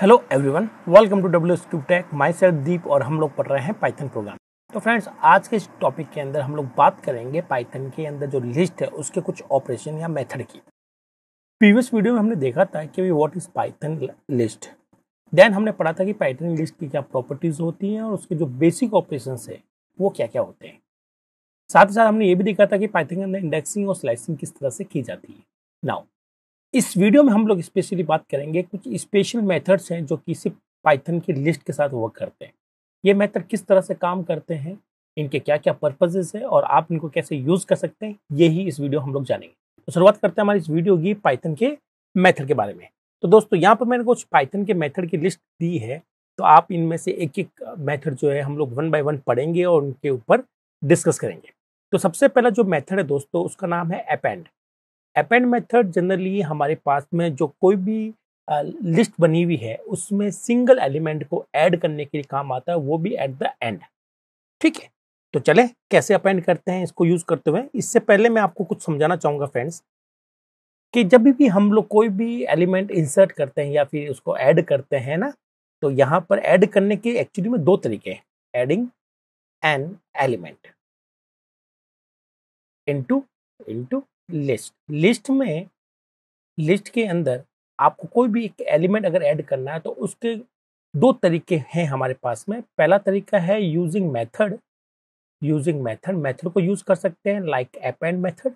Hello everyone welcome to WsCube Tech myself Deep और हम लोग पढ़ रहे हैं पाइथन प्रोग्राम तो फ्रेंड्स आज के इस टॉपिक के अंदर हम लोग बात करेंगे पाइथन के अंदर जो लिस्ट है उसके कुछ ऑपरेशन या मेथड की प्रीवियस वीडियो में हमने देखा था कि what is Python list then हमने पढ़ा था कि पाइथन लिस्ट की क्या प्रॉपर्टीज होती हैं और उसके जो बेसिक ऑपरेशन है वो क्या क्या होते हैं साथ ही साथ हमने ये भी देखा था कि पाइथन के अंदर इंडेक्सिंग और स्लाइसिंग किस तरह से की जाती है नाउ इस वीडियो में हम लोग स्पेशली बात करेंगे कुछ स्पेशल मेथड्स हैं जो किसी पाइथन की लिस्ट के साथ वर्क करते हैं ये मेथड किस तरह से काम करते हैं इनके क्या क्या पर्पजेज है और आप इनको कैसे यूज़ कर सकते हैं यही इस वीडियो हम लोग जानेंगे तो शुरुआत करते हैं हमारी इस वीडियो की पाइथन के मेथड के बारे में तो दोस्तों यहाँ पर मैंने कुछ पाइथन के मेथड की लिस्ट दी है तो आप इनमें से एक एक मेथड जो है हम लोग वन बाय वन पढ़ेंगे और उनके ऊपर डिस्कस करेंगे तो सबसे पहला जो मेथड है दोस्तों उसका नाम है अपेंड अपेंड मेथड जनरली हमारे पास में जो कोई भी लिस्ट बनी हुई है उसमें सिंगल एलिमेंट को ऐड करने के लिए काम आता है वो भी एट द एंड ठीक है तो चले कैसे अपेंड करते हैं इसको यूज़ करते हुए इससे पहले मैं आपको कुछ समझाना चाहूँगा फ्रेंड्स कि जब भी हम लोग कोई भी एलिमेंट इंसर्ट करते हैं या फिर उसको ऐड करते हैं ना तो यहाँ पर ऐड करने के एक्चुअली में दो तरीके हैं adding an element into into list list में लिस्ट के अंदर आपको कोई भी एक एलिमेंट अगर ऐड करना है तो उसके दो तरीके हैं हमारे पास में पहला तरीका है using method using method method को यूज कर सकते हैं like append method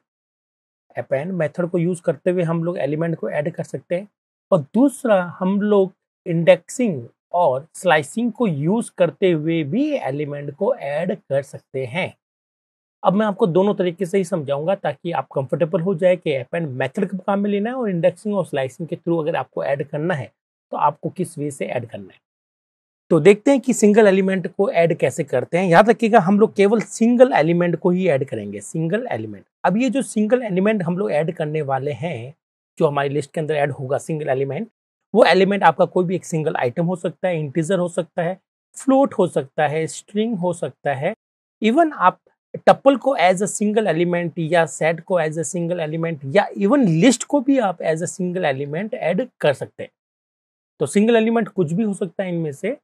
append method को यूज करते हुए हम लोग एलिमेंट को ऐड कर सकते हैं और दूसरा हम लोग इंडेक्सिंग और स्लाइसिंग को यूज करते हुए भी एलिमेंट को ऐड कर सकते हैं अब मैं आपको दोनों तरीके से ही समझाऊंगा ताकि आप कंफर्टेबल हो जाए कि एप एंड मेथड के काम में लेना है और इंडेक्सिंग और स्लाइसिंग के थ्रू अगर आपको ऐड करना है तो आपको किस वे से ऐड करना है तो देखते हैं कि सिंगल एलिमेंट को ऐड कैसे करते हैं याद रखिएगा हम लोग केवल सिंगल एलिमेंट को ही ऐड करेंगे सिंगल एलिमेंट अब ये जो सिंगल एलिमेंट हम लोग ऐड करने वाले हैं जो हमारी लिस्ट के अंदर ऐड होगा सिंगल एलिमेंट वो एलिमेंट आपका कोई भी एक सिंगल आइटम हो सकता है इंटीजर हो सकता है फ्लोट हो सकता है स्ट्रिंग हो सकता है इवन आप टप्पल को एज अ सिंगल एलिमेंट या सेट को एज अ सिंगल एलिमेंट या इवन लिस्ट को भी आप as a single element add कर सकते हैं तो सिंगल एलिमेंट कुछ भी हो सकता है इनमें से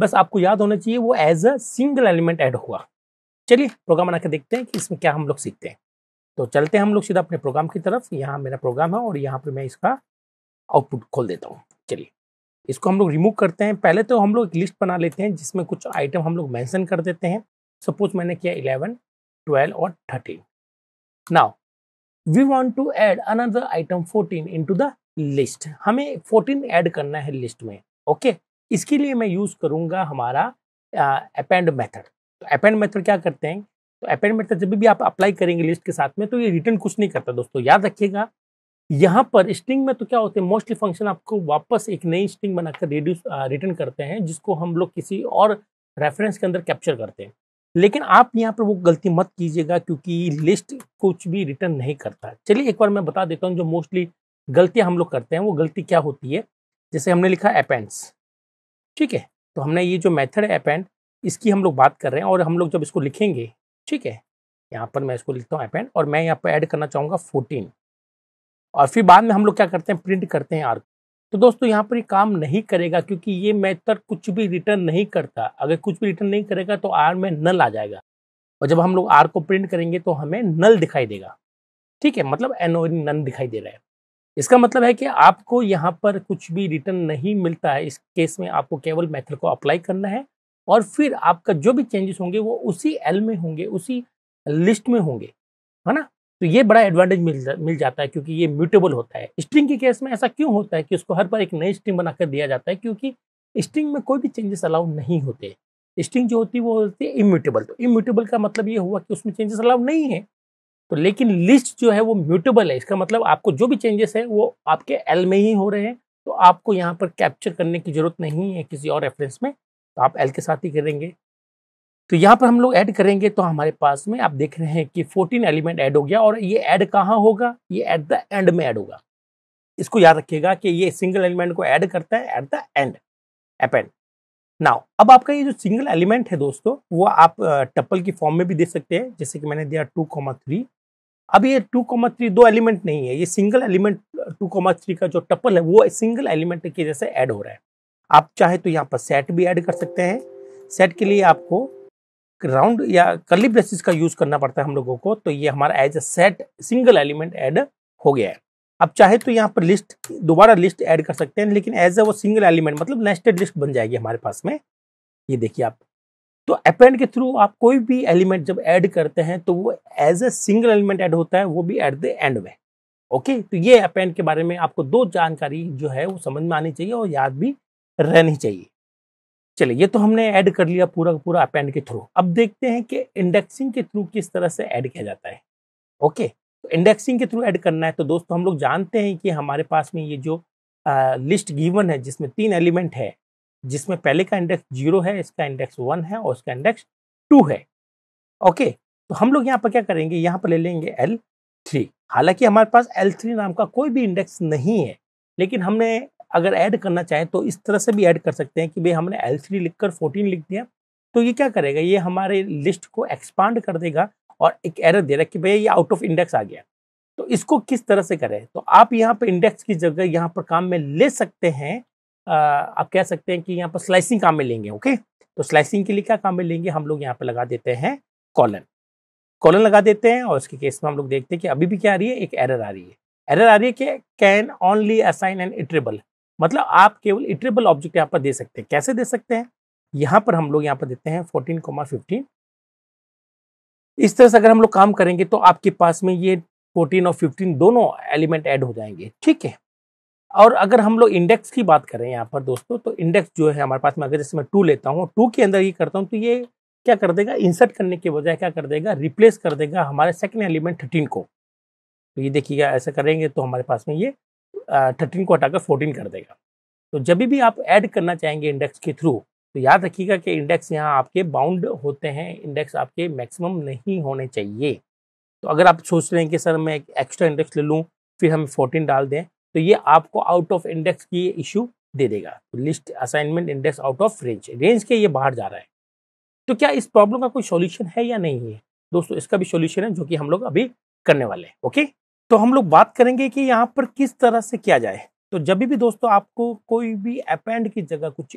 बस आपको याद होना चाहिए वो as a single element add हुआ चलिए प्रोग्राम बना के देखते हैं कि इसमें क्या हम लोग सीखते हैं तो चलते हैं हम लोग सीधा अपने प्रोग्राम की तरफ यहाँ मेरा प्रोग्राम है और यहाँ पर मैं इसका आउटपुट खोल देता हूँ चलिए इसको हम लोग रिमूव करते हैं पहले तो हम लोग एक लिस्ट बना लेते हैं जिसमें कुछ आइटम हम लोग मेंशन कर देते हैं सपोज मैंने किया इलेवन ट्वेल्व और thirteen now we want to add another item fourteen into the list हमें फोर्टीन ऐड करना है लिस्ट में ओके okay? इसके लिए मैं यूज़ करूंगा हमारा अपेंड मेथड तो अपेंड मेथड क्या करते हैं तो अपेंड मेथड जब भी आप अप्लाई करेंगे लिस्ट के साथ में तो ये रिटर्न कुछ नहीं करता दोस्तों याद रखिएगा यहाँ पर स्ट्रिंग में तो क्या होते हैं मोस्टली फंक्शन आपको वापस एक नई स्ट्रिंग बनाकर रिड्यूस रिटर्न करते हैं जिसको हम लोग किसी और रेफरेंस के अंदर कैप्चर करते हैं लेकिन आप यहाँ पर वो गलती मत कीजिएगा क्योंकि लिस्ट कुछ भी रिटर्न नहीं करता चलिए एक बार मैं बता देता हूँ जो मोस्टली गलतियाँ हम लोग करते हैं वो गलती क्या होती है जैसे हमने लिखा अपेंड्स ठीक है तो हमने ये जो मेथड है अपेंड इसकी हम लोग बात कर रहे हैं और हम लोग जब इसको लिखेंगे ठीक है यहाँ पर मैं इसको लिखता हूँ अपेंड और मैं यहाँ पर ऐड करना चाहूँगा फोर्टीन और फिर बाद में हम लोग क्या करते हैं प्रिंट करते हैं आर तो दोस्तों यहाँ पर ये काम नहीं करेगा क्योंकि ये मेथड कुछ भी रिटर्न नहीं करता अगर कुछ भी रिटर्न नहीं करेगा तो आर में नल आ जाएगा और जब हम लोग आर को प्रिंट करेंगे तो हमें नल दिखाई देगा ठीक है मतलब एन ओ नन दिखाई दे रहा है इसका मतलब है कि आपको यहाँ पर कुछ भी रिटर्न नहीं मिलता है इस केस में आपको केवल मेथड को अप्लाई करना है और फिर आपका जो भी चेंजेस होंगे वो उसी एल में होंगे उसी लिस्ट में होंगे है ना तो ये बड़ा एडवांटेज मिल जा, मिल जाता है क्योंकि ये म्यूटेबल होता है स्ट्रिंग के केस में ऐसा क्यों होता है कि उसको हर बार एक नई स्ट्रिंग बनाकर दिया जाता है क्योंकि स्ट्रिंग में कोई भी चेंजेस अलाउ नहीं होते स्ट्रिंग जो होती है वो होती है इम्यूटेबल तो इम्यूटेबल का मतलब ये हुआ कि उसमें चेंजेस अलाउ नहीं है तो लेकिन लिस्ट जो है वो म्यूटेबल है इसका मतलब आपको जो भी चेंजेस है वो आपके एल में ही हो रहे हैं तो आपको यहाँ पर कैप्चर करने की जरूरत नहीं है किसी और रेफरेंस में तो आप एल के साथ ही करेंगे तो यहाँ पर हम लोग ऐड करेंगे तो हमारे पास में आप देख रहे हैं कि 14 एलिमेंट ऐड हो गया और ये ऐड कहाँ होगा ये एट द एंड में ऐड होगा इसको याद रखिएगा कि ये सिंगल एलिमेंट को ऐड करता है at the end append now अब आपका ये जो सिंगल एलिमेंट है दोस्तों वो आप टप्पल की फॉर्म में भी दे सकते हैं जैसे कि मैंने दिया टू कॉमा थ्री अब ये टू कॉमा थ्री दो एलिमेंट नहीं है ये single element two comma three का जो टप्पल है वो सिंगल एलिमेंट की जैसे ऐड हो रहा है आप चाहे तो यहाँ पर सेट भी ऐड कर सकते हैं सेट के लिए आपको राउंड या कर्ली ब्रेसिस का यूज करना पड़ता है हम लोगों को तो ये हमारा as a set single element add हो गया है अब चाहे तो यहाँ पर लिस्ट दोबारा लिस्ट ऐड कर सकते हैं लेकिन एज अ वो सिंगल एलिमेंट मतलब नेस्टेड लिस्ट बन जाएगी हमारे पास में ये देखिए आप तो अपेंड के थ्रू आप कोई भी एलिमेंट जब ऐड करते हैं तो वो as a single element add होता है वो भी एट द एंड में ओके तो ये अपेंड के बारे में आपको दो जानकारी जो है वो समझ में आनी चाहिए और याद भी रहनी चाहिए चलिए ये तो हमने ऐड कर लिया पूरा पूरा अपेंड के थ्रू अब देखते हैं कि इंडेक्सिंग के थ्रू किस तरह से ऐड किया जाता है ओके तो इंडेक्सिंग के थ्रू ऐड करना है तो दोस्तों हम लोग जानते हैं कि हमारे पास में ये जो आ, लिस्ट गिवन है जिसमें तीन एलिमेंट है जिसमें पहले का इंडेक्स जीरो है इसका इंडेक्स वन है और उसका इंडेक्स टू है ओके तो हम लोग यहाँ पर क्या करेंगे यहाँ पर ले लेंगे एल थ्री हालांकि हमारे पास एल थ्री नाम का कोई भी इंडेक्स नहीं है लेकिन हमने अगर ऐड करना चाहें तो इस तरह से भी ऐड कर सकते हैं कि भाई हमने एल सी कर फोर्टीन लिख दिया तो ये क्या करेगा ये हमारे लिस्ट को एक्सपांड कर देगा और एक एरर दे रहा है कि भैया ये आउट ऑफ इंडेक्स आ गया तो इसको किस तरह से करें तो आप यहाँ पर इंडेक्स की जगह यहाँ पर काम में ले सकते हैं आ, आप कह सकते हैं कि यहाँ पर स्लाइसिंग काम में लेंगे ओके तो स्लाइसिंग के लिए क्या काम में लेंगे हम लोग यहाँ पर लगा देते हैं कॉलन कॉलन लगा देते हैं और उसके केस में हम लोग देखते हैं कि अभी भी क्या आ रही है एक एरर आ रही है एरर आ रही है कि can only assign an iterable मतलब आप केवल इटरेबल ऑब्जेक्ट यहाँ पर दे सकते हैं कैसे दे सकते हैं यहाँ पर हम लोग यहाँ पर देते हैं फोर्टीन कोमा फिफ्टीन इस तरह से अगर हम लोग काम करेंगे तो आपके पास में ये फोर्टीन और फिफ्टीन दोनों एलिमेंट ऐड हो जाएंगे ठीक है और अगर हम लोग इंडेक्स की बात करें यहाँ पर दोस्तों तो इंडेक्स जो है हमारे पास में अगर जैसे मैं टू लेता हूँ टू के अंदर ये करता हूँ तो ये क्या कर देगा इंसर्ट करने के बजाय क्या कर देगा रिप्लेस कर देगा हमारे सेकेंड एलिमेंट थर्टीन को तो ये देखिएगा ऐसा करेंगे तो हमारे पास में ये थर्टीन को हटाकर फोर्टीन कर देगा तो जब भी आप ऐड करना चाहेंगे इंडेक्स के थ्रू तो याद रखिएगा कि इंडेक्स यहाँ आपके बाउंड होते हैं इंडेक्स आपके मैक्सिमम नहीं होने चाहिए तो अगर आप सोच रहे हैं कि सर मैं एक एक्स्ट्रा इंडेक्स ले लूँ फिर हम फोर्टीन डाल दें तो ये आपको आउट ऑफ इंडेक्स की इशू दे देगा तो list assignment index out of range range के ये बाहर जा रहा है तो क्या इस प्रॉब्लम का कोई सॉल्यूशन है या नहीं है दोस्तों इसका भी सॉल्यूशन है जो कि हम लोग अभी करने वाले हैं ओके तो हम लोग बात करेंगे कि यहाँ पर किस तरह से किया जाए तो जब भी दोस्तों आपको कोई भी अपेंड की जगह कुछ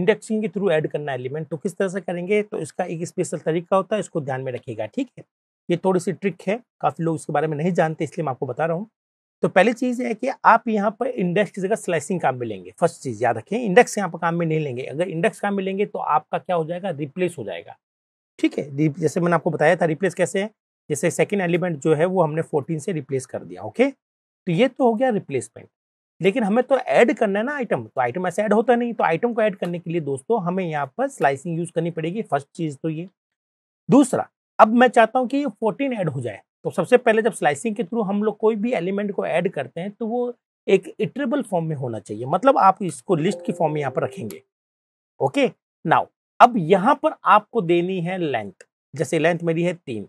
इंडेक्सिंग के थ्रू ऐड करना है एलिमेंट तो किस तरह से करेंगे तो इसका एक स्पेशल तरीका होता है इसको ध्यान में रखिएगा ठीक है ये थोड़ी सी ट्रिक है काफ़ी लोग इसके बारे में नहीं जानते इसलिए मैं आपको बता रहा हूँ तो पहली चीज़ है कि आप यहाँ पर इंडेक्स की जगह स्लाइसिंग काम में लेंगे फर्स्ट चीज़ याद रखें इंडेक्स यहाँ पर काम में नहीं लेंगे अगर इंडेक्स काम में लेंगे तो आपका क्या हो जाएगा रिप्लेस हो जाएगा ठीक है जैसे मैंने आपको बताया था रिप्लेस कैसे है जैसे सेकेंड एलिमेंट जो है वो हमने फोर्टीन से रिप्लेस कर दिया ओके तो ये तो हो गया रिप्लेसमेंट लेकिन हमें तो ऐड करना है ना आइटम तो आइटम ऐसे ऐड होता नहीं तो आइटम को ऐड करने के लिए दोस्तों हमें यहाँ पर स्लाइसिंग यूज करनी पड़ेगी फर्स्ट चीज तो ये दूसरा अब मैं चाहता हूँ कि ये फोर्टीन ऐड हो जाए तो सबसे पहले जब स्लाइसिंग के थ्रू हम लोग कोई भी एलिमेंट को ऐड करते हैं तो वो एक इटरेबल फॉर्म में होना चाहिए मतलब आप इसको लिस्ट की फॉर्म में यहाँ पर रखेंगे ओके नाउ अब यहाँ पर आपको देनी है लेंथ जैसे लेंथ मेरी है तीन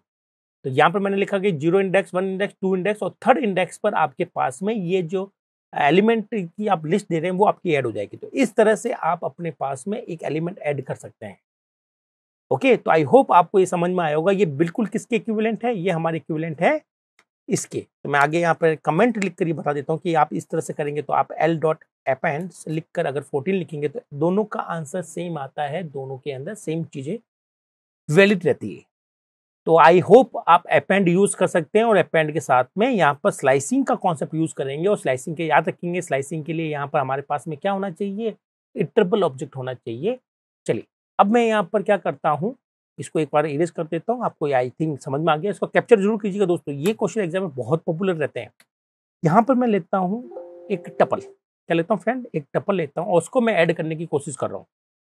तो यहाँ पर मैंने लिखा कि zero index one index two index और थर्ड इंडेक्स पर आपके पास में ये जो एलिमेंट की आप लिस्ट दे रहे हैं वो आपकी ऐड हो जाएगी तो इस तरह से आप अपने पास में एक एलिमेंट ऐड कर सकते हैं ओके तो आई होप आपको ये समझ में आया होगा ये बिल्कुल किसके इक्विवेलेंट है ये हमारे इक्विवेलेंट है इसके तो मैं आगे यहाँ पर कमेंट लिख कर ये बता देता हूँ कि आप इस तरह से करेंगे तो आप एल डॉट एपेंड्स लिख कर अगर फोर्टीन लिखेंगे तो दोनों का आंसर सेम आता है दोनों के अंदर सेम चीज़ें वैलिड रहती है तो आई होप आप एपेंड यूज कर सकते हैं और एपेंड के साथ में यहाँ पर स्लाइसिंग का कॉन्सेप्ट यूज करेंगे और स्लाइसिंग के याद रखेंगे स्लाइसिंग के लिए यहाँ पर हमारे पास में क्या होना चाहिए इट्रबल ऑब्जेक्ट होना चाहिए चलिए अब मैं यहाँ पर क्या करता हूँ इसको एक बार इरेज कर देता हूँ आपको आई थिंक समझ में आ गया इसको कैप्चर जरूर कीजिएगा दोस्तों ये क्वेश्चन एग्जाम में बहुत पॉपुलर रहते हैं यहाँ पर मैं लेता हूँ एक टपल क्या लेता हूँ फ्रेंड एक टपल लेता हूँ और उसको मैं ऐड करने की कोशिश कर रहा हूँ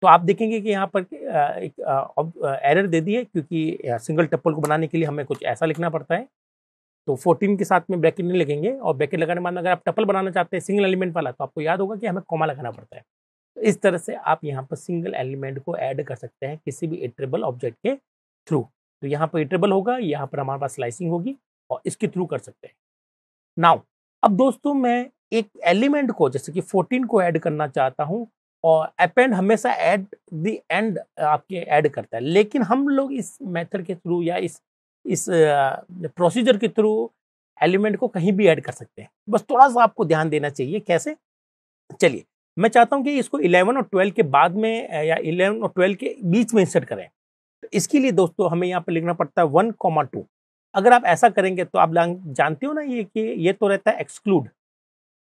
तो आप देखेंगे कि यहाँ पर एक एरर दे दी है क्योंकि सिंगल टप्पल को बनाने के लिए हमें कुछ ऐसा लिखना पड़ता है तो 14 के साथ में ब्रैकेट नहीं लगेंगे और ब्रैकेट लगाने के बाद अगर आप टपल बनाना चाहते हैं सिंगल एलिमेंट वाला तो आपको याद होगा कि हमें कॉमा लगाना पड़ता है तो इस तरह से आप यहाँ पर सिंगल एलिमेंट को ऐड कर सकते हैं किसी भी इटरेबल ऑब्जेक्ट के थ्रू तो यहाँ पर इटरेबल होगा यहाँ पर हमारे पास स्लाइसिंग होगी और इसके थ्रू कर सकते हैं नाउ अब दोस्तों मैं एक एलिमेंट को जैसे कि 14 को ऐड करना चाहता हूँ और अपेंड हमेशा एट द एंड आपके ऐड करता है लेकिन हम लोग इस मेथड के थ्रू या इस इस प्रोसीजर के थ्रू एलिमेंट को कहीं भी ऐड कर सकते हैं बस थोड़ा सा आपको ध्यान देना चाहिए कैसे चलिए मैं चाहता हूं कि इसको 11 और 12 के बाद में या 11 और 12 के बीच में इंसर्ट करें तो इसके लिए दोस्तों हमें यहाँ पर लिखना पड़ता है वन कॉमा टू अगर आप ऐसा करेंगे तो आप जानते हो ना ये कि ये तो रहता है एक्सक्लूड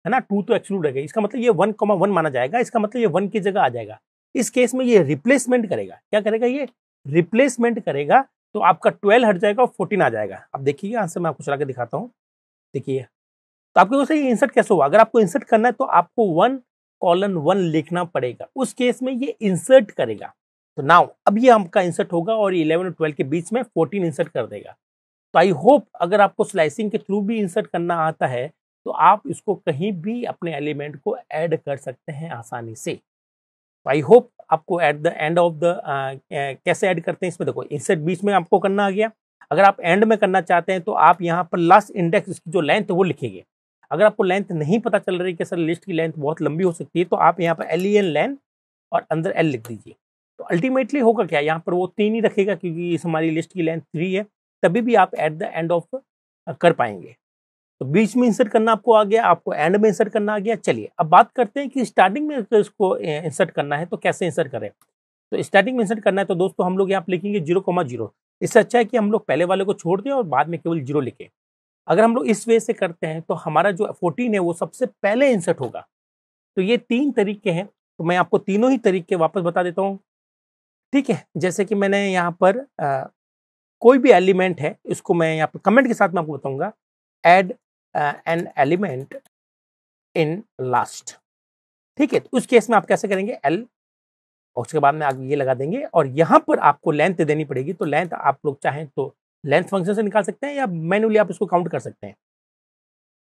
है ना टू तो एक्सक्लूड रहेगा इसका मतलब ये वन कॉमा वन माना जाएगा इसका मतलब ये वन की जगह आ जाएगा इस केस में ये रिप्लेसमेंट करेगा क्या करेगा ये रिप्लेसमेंट करेगा तो आपका ट्वेल्व हट जाएगा और फोर्टीन आ जाएगा आप देखिए आंसर मैं आपको चला के दिखाता हूँ देखिए तो आपके दोस्तों ये इंसर्ट कैसे हुआ अगर आपको इंसर्ट करना है तो आपको वन कॉलन वन लिखना पड़ेगा उस केस में ये इंसर्ट करेगा तो नाउ अब ये आपका इंसर्ट होगा और इलेवन और ट्वेल्व के बीच में फोर्टीन इंसर्ट कर देगा तो आई होप अगर आपको स्लाइसिंग के थ्रू भी इंसर्ट करना आता है तो आप इसको कहीं भी अपने एलिमेंट को ऐड कर सकते हैं आसानी से आई होप आपको at the end of the कैसे ऐड करते हैं इसमें देखो इंसर्ट बीच में आपको करना आ गया अगर आप एंड में करना चाहते हैं तो आप यहाँ पर लास्ट इंडेक्स इसकी जो लेंथ है वो लिखेंगे अगर आपको लेंथ नहीं पता चल रही कि सर लिस्ट की लेंथ बहुत लंबी हो सकती है तो आप यहाँ पर एल एन लेंथ और अंदर एल लिख दीजिए तो अल्टीमेटली होगा क्या यहाँ पर वो तीन ही रखेगा क्योंकि इस हमारी लिस्ट की लेंथ थ्री है तभी भी आप एट द एंड ऑफ कर पाएंगे तो बीच में इंसर्ट करना आपको आ गया आपको एंड में इंसर्ट करना आ गया चलिए अब बात करते हैं कि स्टार्टिंग में तो इसको इंसर्ट करना है तो कैसे इंसर्ट करें तो स्टार्टिंग में इंसर्ट करना है तो दोस्तों हम लोग यहाँ लिखेंगे जीरो कोमा जीरो इससे अच्छा है कि हम लोग पहले वाले को छोड़ दें और बाद में केवल जीरो लिखें अगर हम लोग इस वे से करते हैं तो हमारा जो फोर्टीन है वो सबसे पहले इंसर्ट होगा तो ये तीन तरीके हैं तो मैं आपको तीनों ही तरीके वापस बता देता हूँ ठीक है जैसे कि मैंने यहाँ पर आ, कोई भी एलिमेंट है इसको मैं यहाँ पर कमेंट के साथ मैं आपको बताऊँगा add uh, an element in last ठीक है तो उस केस में आप कैसे करेंगे एल और उसके बाद में आप ये लगा देंगे और यहां पर आपको लेंथ देनी पड़ेगी तो लेंथ आप लोग चाहें तो लेंथ फंक्शन से निकाल सकते हैं या मैनुअली आप इसको काउंट कर सकते हैं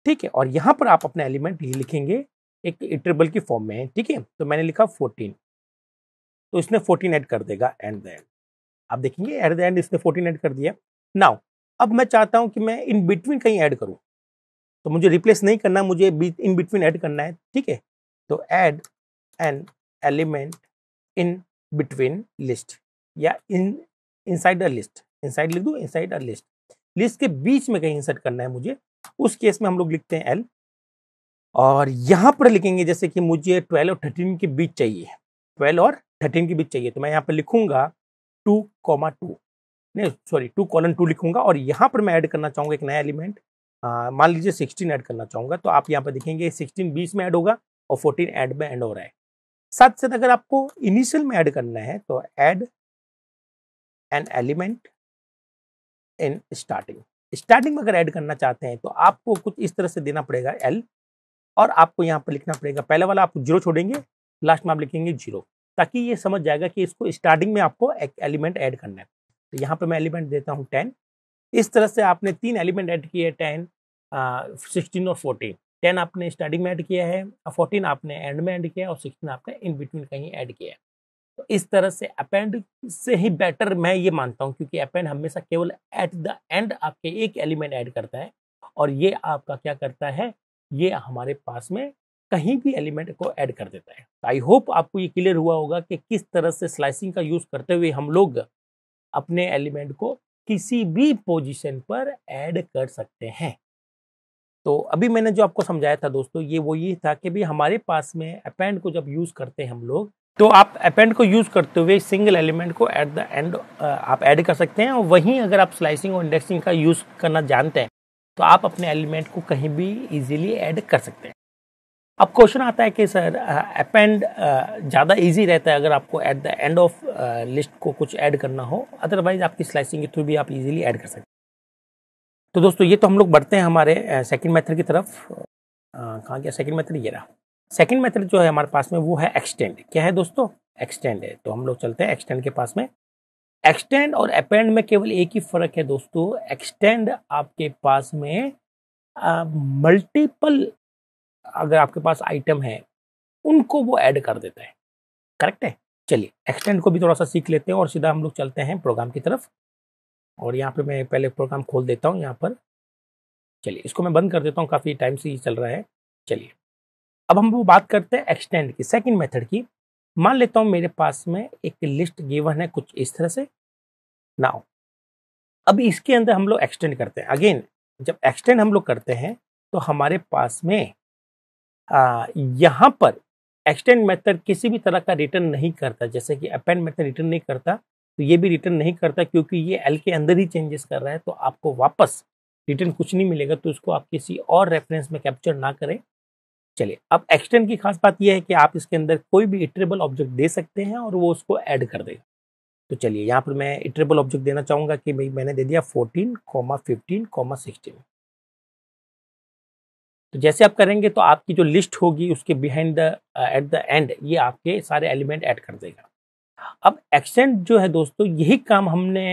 ठीक है और यहां पर आप अपना एलिमेंट ये लिखेंगे एक इंटरबल की फॉर्म में ठीक है तो मैंने लिखा फोर्टीन तो इसने फोर्टीन ऐड कर देगा एंड द एंड आप देखेंगे एट द एंड इसने फोर्टीन ऐड कर दिया नाउ अब मैं चाहता हूँ कि मैं इन बिटवीन कहीं ऐड करूँ तो मुझे रिप्लेस नहीं करना मुझे इन बिटवीन ऐड करना है ठीक है तो add an element in between list या in inside a list inside लिख दू इनसाइड अ लिस्ट लिस्ट के बीच में कहीं इंसर्ट करना है मुझे उस केस में हम लोग लिखते हैं एल और यहाँ पर लिखेंगे जैसे कि मुझे ट्वेल्व और थर्टीन के बीच चाहिए ट्वेल्व और थर्टीन के बीच चाहिए तो मैं यहाँ पर लिखूंगा टू कॉमा टू नहीं सॉरी टू कॉलन टू लिखूंगा और यहाँ पर मैं ऐड करना चाहूँगा एक नया एलिमेंट मान लीजिए सिक्सटीन ऐड करना चाहूंगा तो आप यहाँ पर देखेंगे सिक्सटीन बीस में ऐड होगा और फोर्टीन ऐड में एंड हो रहा है साथ साथ अगर आपको इनिशियल में ऐड करना है तो add an element in starting starting में अगर ऐड करना चाहते हैं तो आपको कुछ इस तरह से देना पड़ेगा एल और आपको यहाँ पर लिखना पड़ेगा पहला वाला आप जीरो छोड़ेंगे लास्ट में आप लिखेंगे जीरो ताकि ये समझ जाएगा कि इसको स्टार्टिंग में आपको एक एलिमेंट ऐड करना है तो यहाँ पर मैं एलिमेंट देता हूँ टेन इस तरह से आपने तीन एलिमेंट ऐड किए टेन सिक्सटीन और फोर्टीन टेन आपने स्टार्टिंग में ऐड किया है फोर्टीन आपने एंड में ऐड किया और सिक्सटीन आपने इन बिटवीन कहीं ऐड किया है तो इस तरह से अपेंड से ही बेटर मैं ये मानता हूँ क्योंकि अपेंड हमेशा केवल एट द एंड आपके एक एलिमेंट ऐड करता है और ये आपका क्या करता है ये हमारे पास में कहीं भी एलिमेंट को ऐड कर देता है तो आई होप आपको ये क्लियर हुआ होगा कि किस तरह से स्लाइसिंग का यूज़ करते हुए हम लोग अपने एलिमेंट को किसी भी पोजीशन पर ऐड कर सकते हैं तो अभी मैंने जो आपको समझाया था दोस्तों ये वो ये था कि भाई हमारे पास में अपेंड को जब यूज़ करते हैं हम लोग तो आप अपेंड को यूज़ करते हुए सिंगल एलिमेंट को एट द एंड आप ऐड कर सकते हैं और वहीं अगर आप स्लाइसिंग और इंडेक्सिंग का यूज़ करना जानते हैं तो आप अपने एलिमेंट को कहीं भी इजीली ऐड कर सकते हैं अब क्वेश्चन आता है कि सर अपेंड ज़्यादा इजी रहता है अगर आपको at the end of list को कुछ ऐड करना हो अदरवाइज आपकी स्लाइसिंग के थ्रू भी आप इजीली ऐड कर सकते हैं तो दोस्तों ये तो हम लोग बढ़ते हैं हमारे सेकंड मेथड की तरफ कहाँ क्या सेकंड मेथड ये रहा सेकंड मेथड जो है हमारे पास में वो है एक्सटेंड क्या है दोस्तों एक्सटेंड है तो हम लोग चलते हैं एक्सटेंड के पास में एक्सटेंड और अपेंड में केवल एक ही फ़र्क है दोस्तों एक्सटेंड आपके पास में मल्टीपल अगर आपके पास आइटम है उनको वो ऐड कर देता है करेक्ट है चलिए एक्सटेंड को भी थोड़ा सा सीख लेते हैं और सीधा हम लोग चलते हैं प्रोग्राम की तरफ और यहाँ पर मैं पहले प्रोग्राम खोल देता हूँ यहाँ पर चलिए इसको मैं बंद कर देता हूँ काफ़ी टाइम से ये चल रहा है चलिए अब हम वो बात करते हैं एक्सटेंड की सेकेंड मेथड की मान लेता हूँ मेरे पास में एक लिस्ट गिवन है कुछ इस तरह से नाउ अब इसके अंदर हम लोग एक्सटेंड करते हैं अगेन जब एक्सटेंड हम लोग करते हैं तो हमारे पास में यहाँ पर एक्सटेंड मेथड किसी भी तरह का रिटर्न नहीं करता जैसे कि अपेंड मेथड रिटर्न नहीं करता तो ये भी रिटर्न नहीं करता क्योंकि ये एल के अंदर ही चेंजेस कर रहा है तो आपको वापस रिटर्न कुछ नहीं मिलेगा तो इसको आप किसी और रेफरेंस में कैप्चर ना करें चलिए अब एक्सटेंड की खास बात यह है कि आप इसके अंदर कोई भी इटरेबल ऑब्जेक्ट दे सकते हैं और वो उसको ऐड कर देगा तो चलिए यहाँ पर मैं इटरेबल ऑब्जेक्ट देना चाहूँगा कि भाई मैंने दे दिया fourteen comma fifteen comma sixteen तो जैसे आप करेंगे तो आपकी जो लिस्ट होगी उसके बिहाइंड एट द एंड ये आपके सारे एलिमेंट ऐड कर देगा अब एक्सटेंट जो है दोस्तों यही काम हमने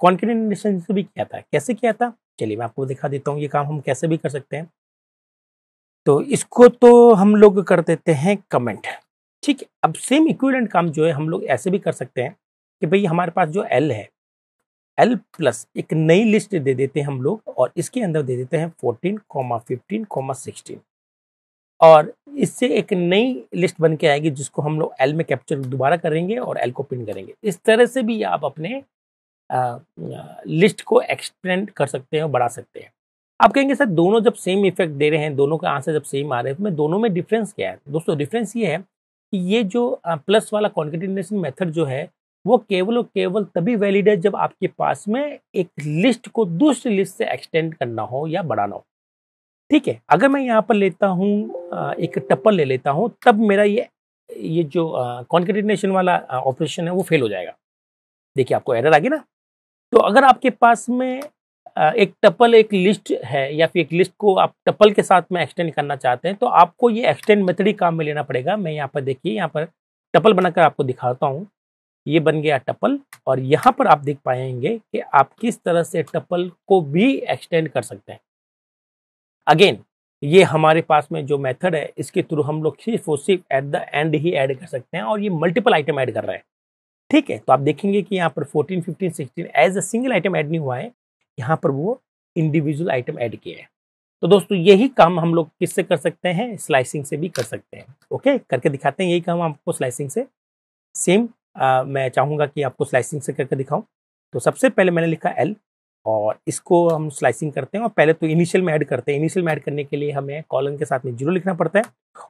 कॉन्फिडेंटेशन से भी किया था कैसे किया था चलिए मैं आपको दिखा देता हूँ ये काम हम कैसे भी कर सकते हैं तो इसको तो हम लोग कर देते हैं कमेंट ठीक अब सेम इक्विडेंट काम जो है हम लोग ऐसे भी कर सकते हैं कि भाई हमारे पास जो एल है एल प्लस एक नई लिस्ट दे देते हैं हम लोग और इसके अंदर दे देते हैं fourteen comma fifteen comma sixteen और इससे एक नई लिस्ट बन के आएगी जिसको हम लोग एल में कैप्चर दोबारा करेंगे और एल को प्रिंट करेंगे इस तरह से भी आप अपने आ, लिस्ट को एक्सटेंड कर सकते हैं और बढ़ा सकते हैं आप कहेंगे सर दोनों जब सेम इफेक्ट दे रहे हैं दोनों का आंसर जब सेम आ रहे हैं तो मैं दोनों में डिफरेंस क्या है दोस्तों डिफरेंस ये है कि ये जो प्लस वाला कॉन्कटिनेशन मेथड जो है वो केवल और केवल तभी वैलिड है जब आपके पास में एक लिस्ट को दूसरी लिस्ट से एक्सटेंड करना हो या बढ़ाना हो ठीक है अगर मैं यहाँ पर लेता हूँ एक टप्पल ले लेता हूँ तब मेरा ये ये जो कॉन्क्रिटिनेशन वाला ऑपरेशन है वो फेल हो जाएगा देखिए आपको एरर आ गई ना तो अगर आपके पास में एक टपल एक लिस्ट है या फिर एक लिस्ट को आप टपल के साथ में एक्सटेंड करना चाहते हैं तो आपको ये एक्सटेंड मेथड ही काम में लेना पड़ेगा मैं यहाँ पर देखिए यहाँ पर टपल बनाकर आपको दिखाता हूँ ये बन गया टपल और यहाँ पर आप देख पाएंगे कि आप किस तरह से टपल को भी एक्सटेंड कर सकते हैं अगेन ये हमारे पास में जो मेथड है इसके थ्रू हम लोग सिर्फ और सिर्फ एट द एंड ही ऐड कर सकते हैं और ये मल्टीपल आइटम ऐड कर रहे हैं ठीक है तो आप देखेंगे कि यहाँ पर 14, 15, 16 as a single item add नहीं हुआ है यहाँ पर वो इंडिविजुअल आइटम ऐड किया है तो दोस्तों यही काम हम लोग किससे कर सकते हैं स्लाइसिंग से भी कर सकते हैं ओके करके दिखाते हैं यही काम आपको स्लाइसिंग से सेम आ, मैं चाहूँगा कि आपको स्लाइसिंग से करके दिखाऊँ तो सबसे पहले मैंने लिखा एल और इसको हम स्लाइसिंग करते हैं और पहले तो इनिशियल में ऐड करते हैं इनिशियल में ऐड करने के लिए हमें कॉलम के साथ में जीरो लिखना पड़ता है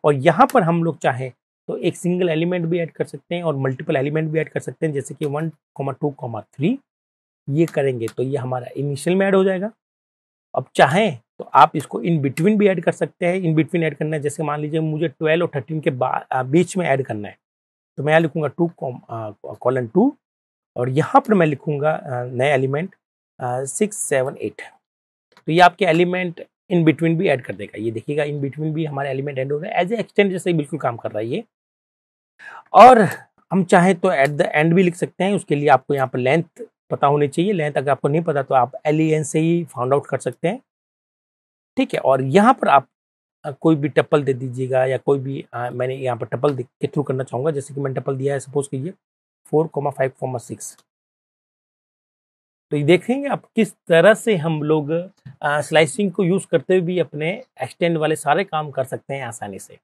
और यहाँ पर हम लोग चाहें तो एक सिंगल एलिमेंट भी ऐड कर सकते हैं और मल्टीपल एलिमेंट भी ऐड कर सकते हैं जैसे कि one comma two comma three ये करेंगे तो ये हमारा इनिशियल में ऐड हो जाएगा अब चाहें तो आप इसको इन बिटवीन भी ऐड कर सकते हैं इन बिटवीन ऐड करना है जैसे मान लीजिए मुझे ट्वेल्व और थर्टीन के बीच में ऐड करना है तो मैं यहाँ लिखूंगा टू कॉलन टू और यहाँ पर मैं लिखूंगा नए एलिमेंट सिक्स सेवन एट तो ये आपके एलिमेंट इन बिटवीन भी ऐड कर देगा ये देखिएगा इन बिटवीन भी हमारे एलिमेंट एंड हो रहा है एज ए एक्सटेंड जैसे बिल्कुल काम कर रहा है ये और हम चाहें तो एट द एंड भी लिख सकते हैं उसके लिए आपको यहाँ पर लेंथ पता होनी चाहिए लेंथ अगर आपको नहीं पता तो आप एलियन से ही फाउंड आउट कर सकते हैं ठीक है और यहाँ पर आप कोई भी टप्पल दे दीजिएगा या कोई भी आ, मैंने यहाँ पर टप्पल के थ्रू करना चाहूँगा जैसे कि मैंने टप्पल दिया है सपोज कीजिए four comma five comma six तो ये देखेंगे आप किस तरह से हम लोग आ, स्लाइसिंग को यूज़ करते हुए भी अपने एक्सटेंड वाले सारे काम कर सकते हैं आसानी से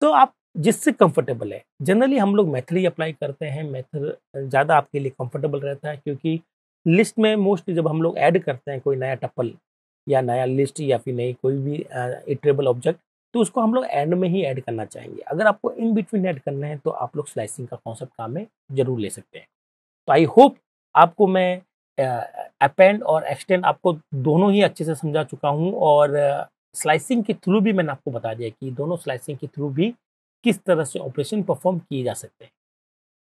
तो आप जिससे कंफर्टेबल है जनरली हम लोग मैथड ही अप्लाई करते हैं मैथड ज़्यादा आपके लिए कंफर्टेबल रहता है क्योंकि लिस्ट में मोस्टली जब हम लोग ऐड करते हैं कोई नया टप्पल या नया लिस्ट या फिर नई कोई भी इटरेबल ऑब्जेक्ट तो उसको हम लोग एंड में ही ऐड करना चाहेंगे अगर आपको इन बिटवीन ऐड करना है तो आप लोग स्लाइसिंग का कॉन्सेप्ट काम में जरूर ले सकते हैं तो आई होप आपको मैं अपेंड और एक्सटेंड आपको दोनों ही अच्छे से समझा चुका हूँ और स्लाइसिंग के थ्रू भी मैंने आपको बता दिया कि दोनों स्लाइसिंग के थ्रू भी किस तरह से ऑपरेशन परफॉर्म किए जा सकते हैं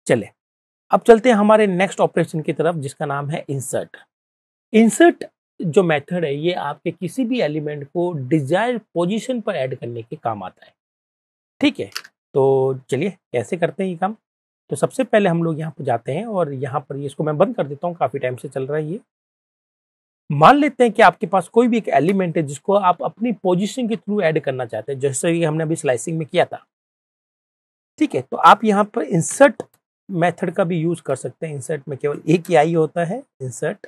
चले अब चलते हैं हमारे नेक्स्ट ऑपरेशन की तरफ जिसका नाम है इंसर्ट इंसर्ट जो मेथड है ये आपके किसी भी एलिमेंट को डिजायर पोजीशन पर ऐड करने के काम आता है ठीक है तो चलिए कैसे करते हैं ये काम तो सबसे पहले हम लोग यहाँ पर जाते हैं और यहाँ पर ये इसको मैं बंद कर देता हूँ काफ़ी टाइम से चल रहा है ये मान लेते हैं कि आपके पास कोई भी एक एलिमेंट है जिसको आप अपनी पोजिशन के थ्रू ऐड करना चाहते हैं जैसे कि हमने अभी स्लाइसिंग में किया था ठीक है तो आप यहाँ पर इंसर्ट मेथड का भी यूज़ कर सकते हैं इंसर्ट में केवल एक ही आई होता है इंसर्ट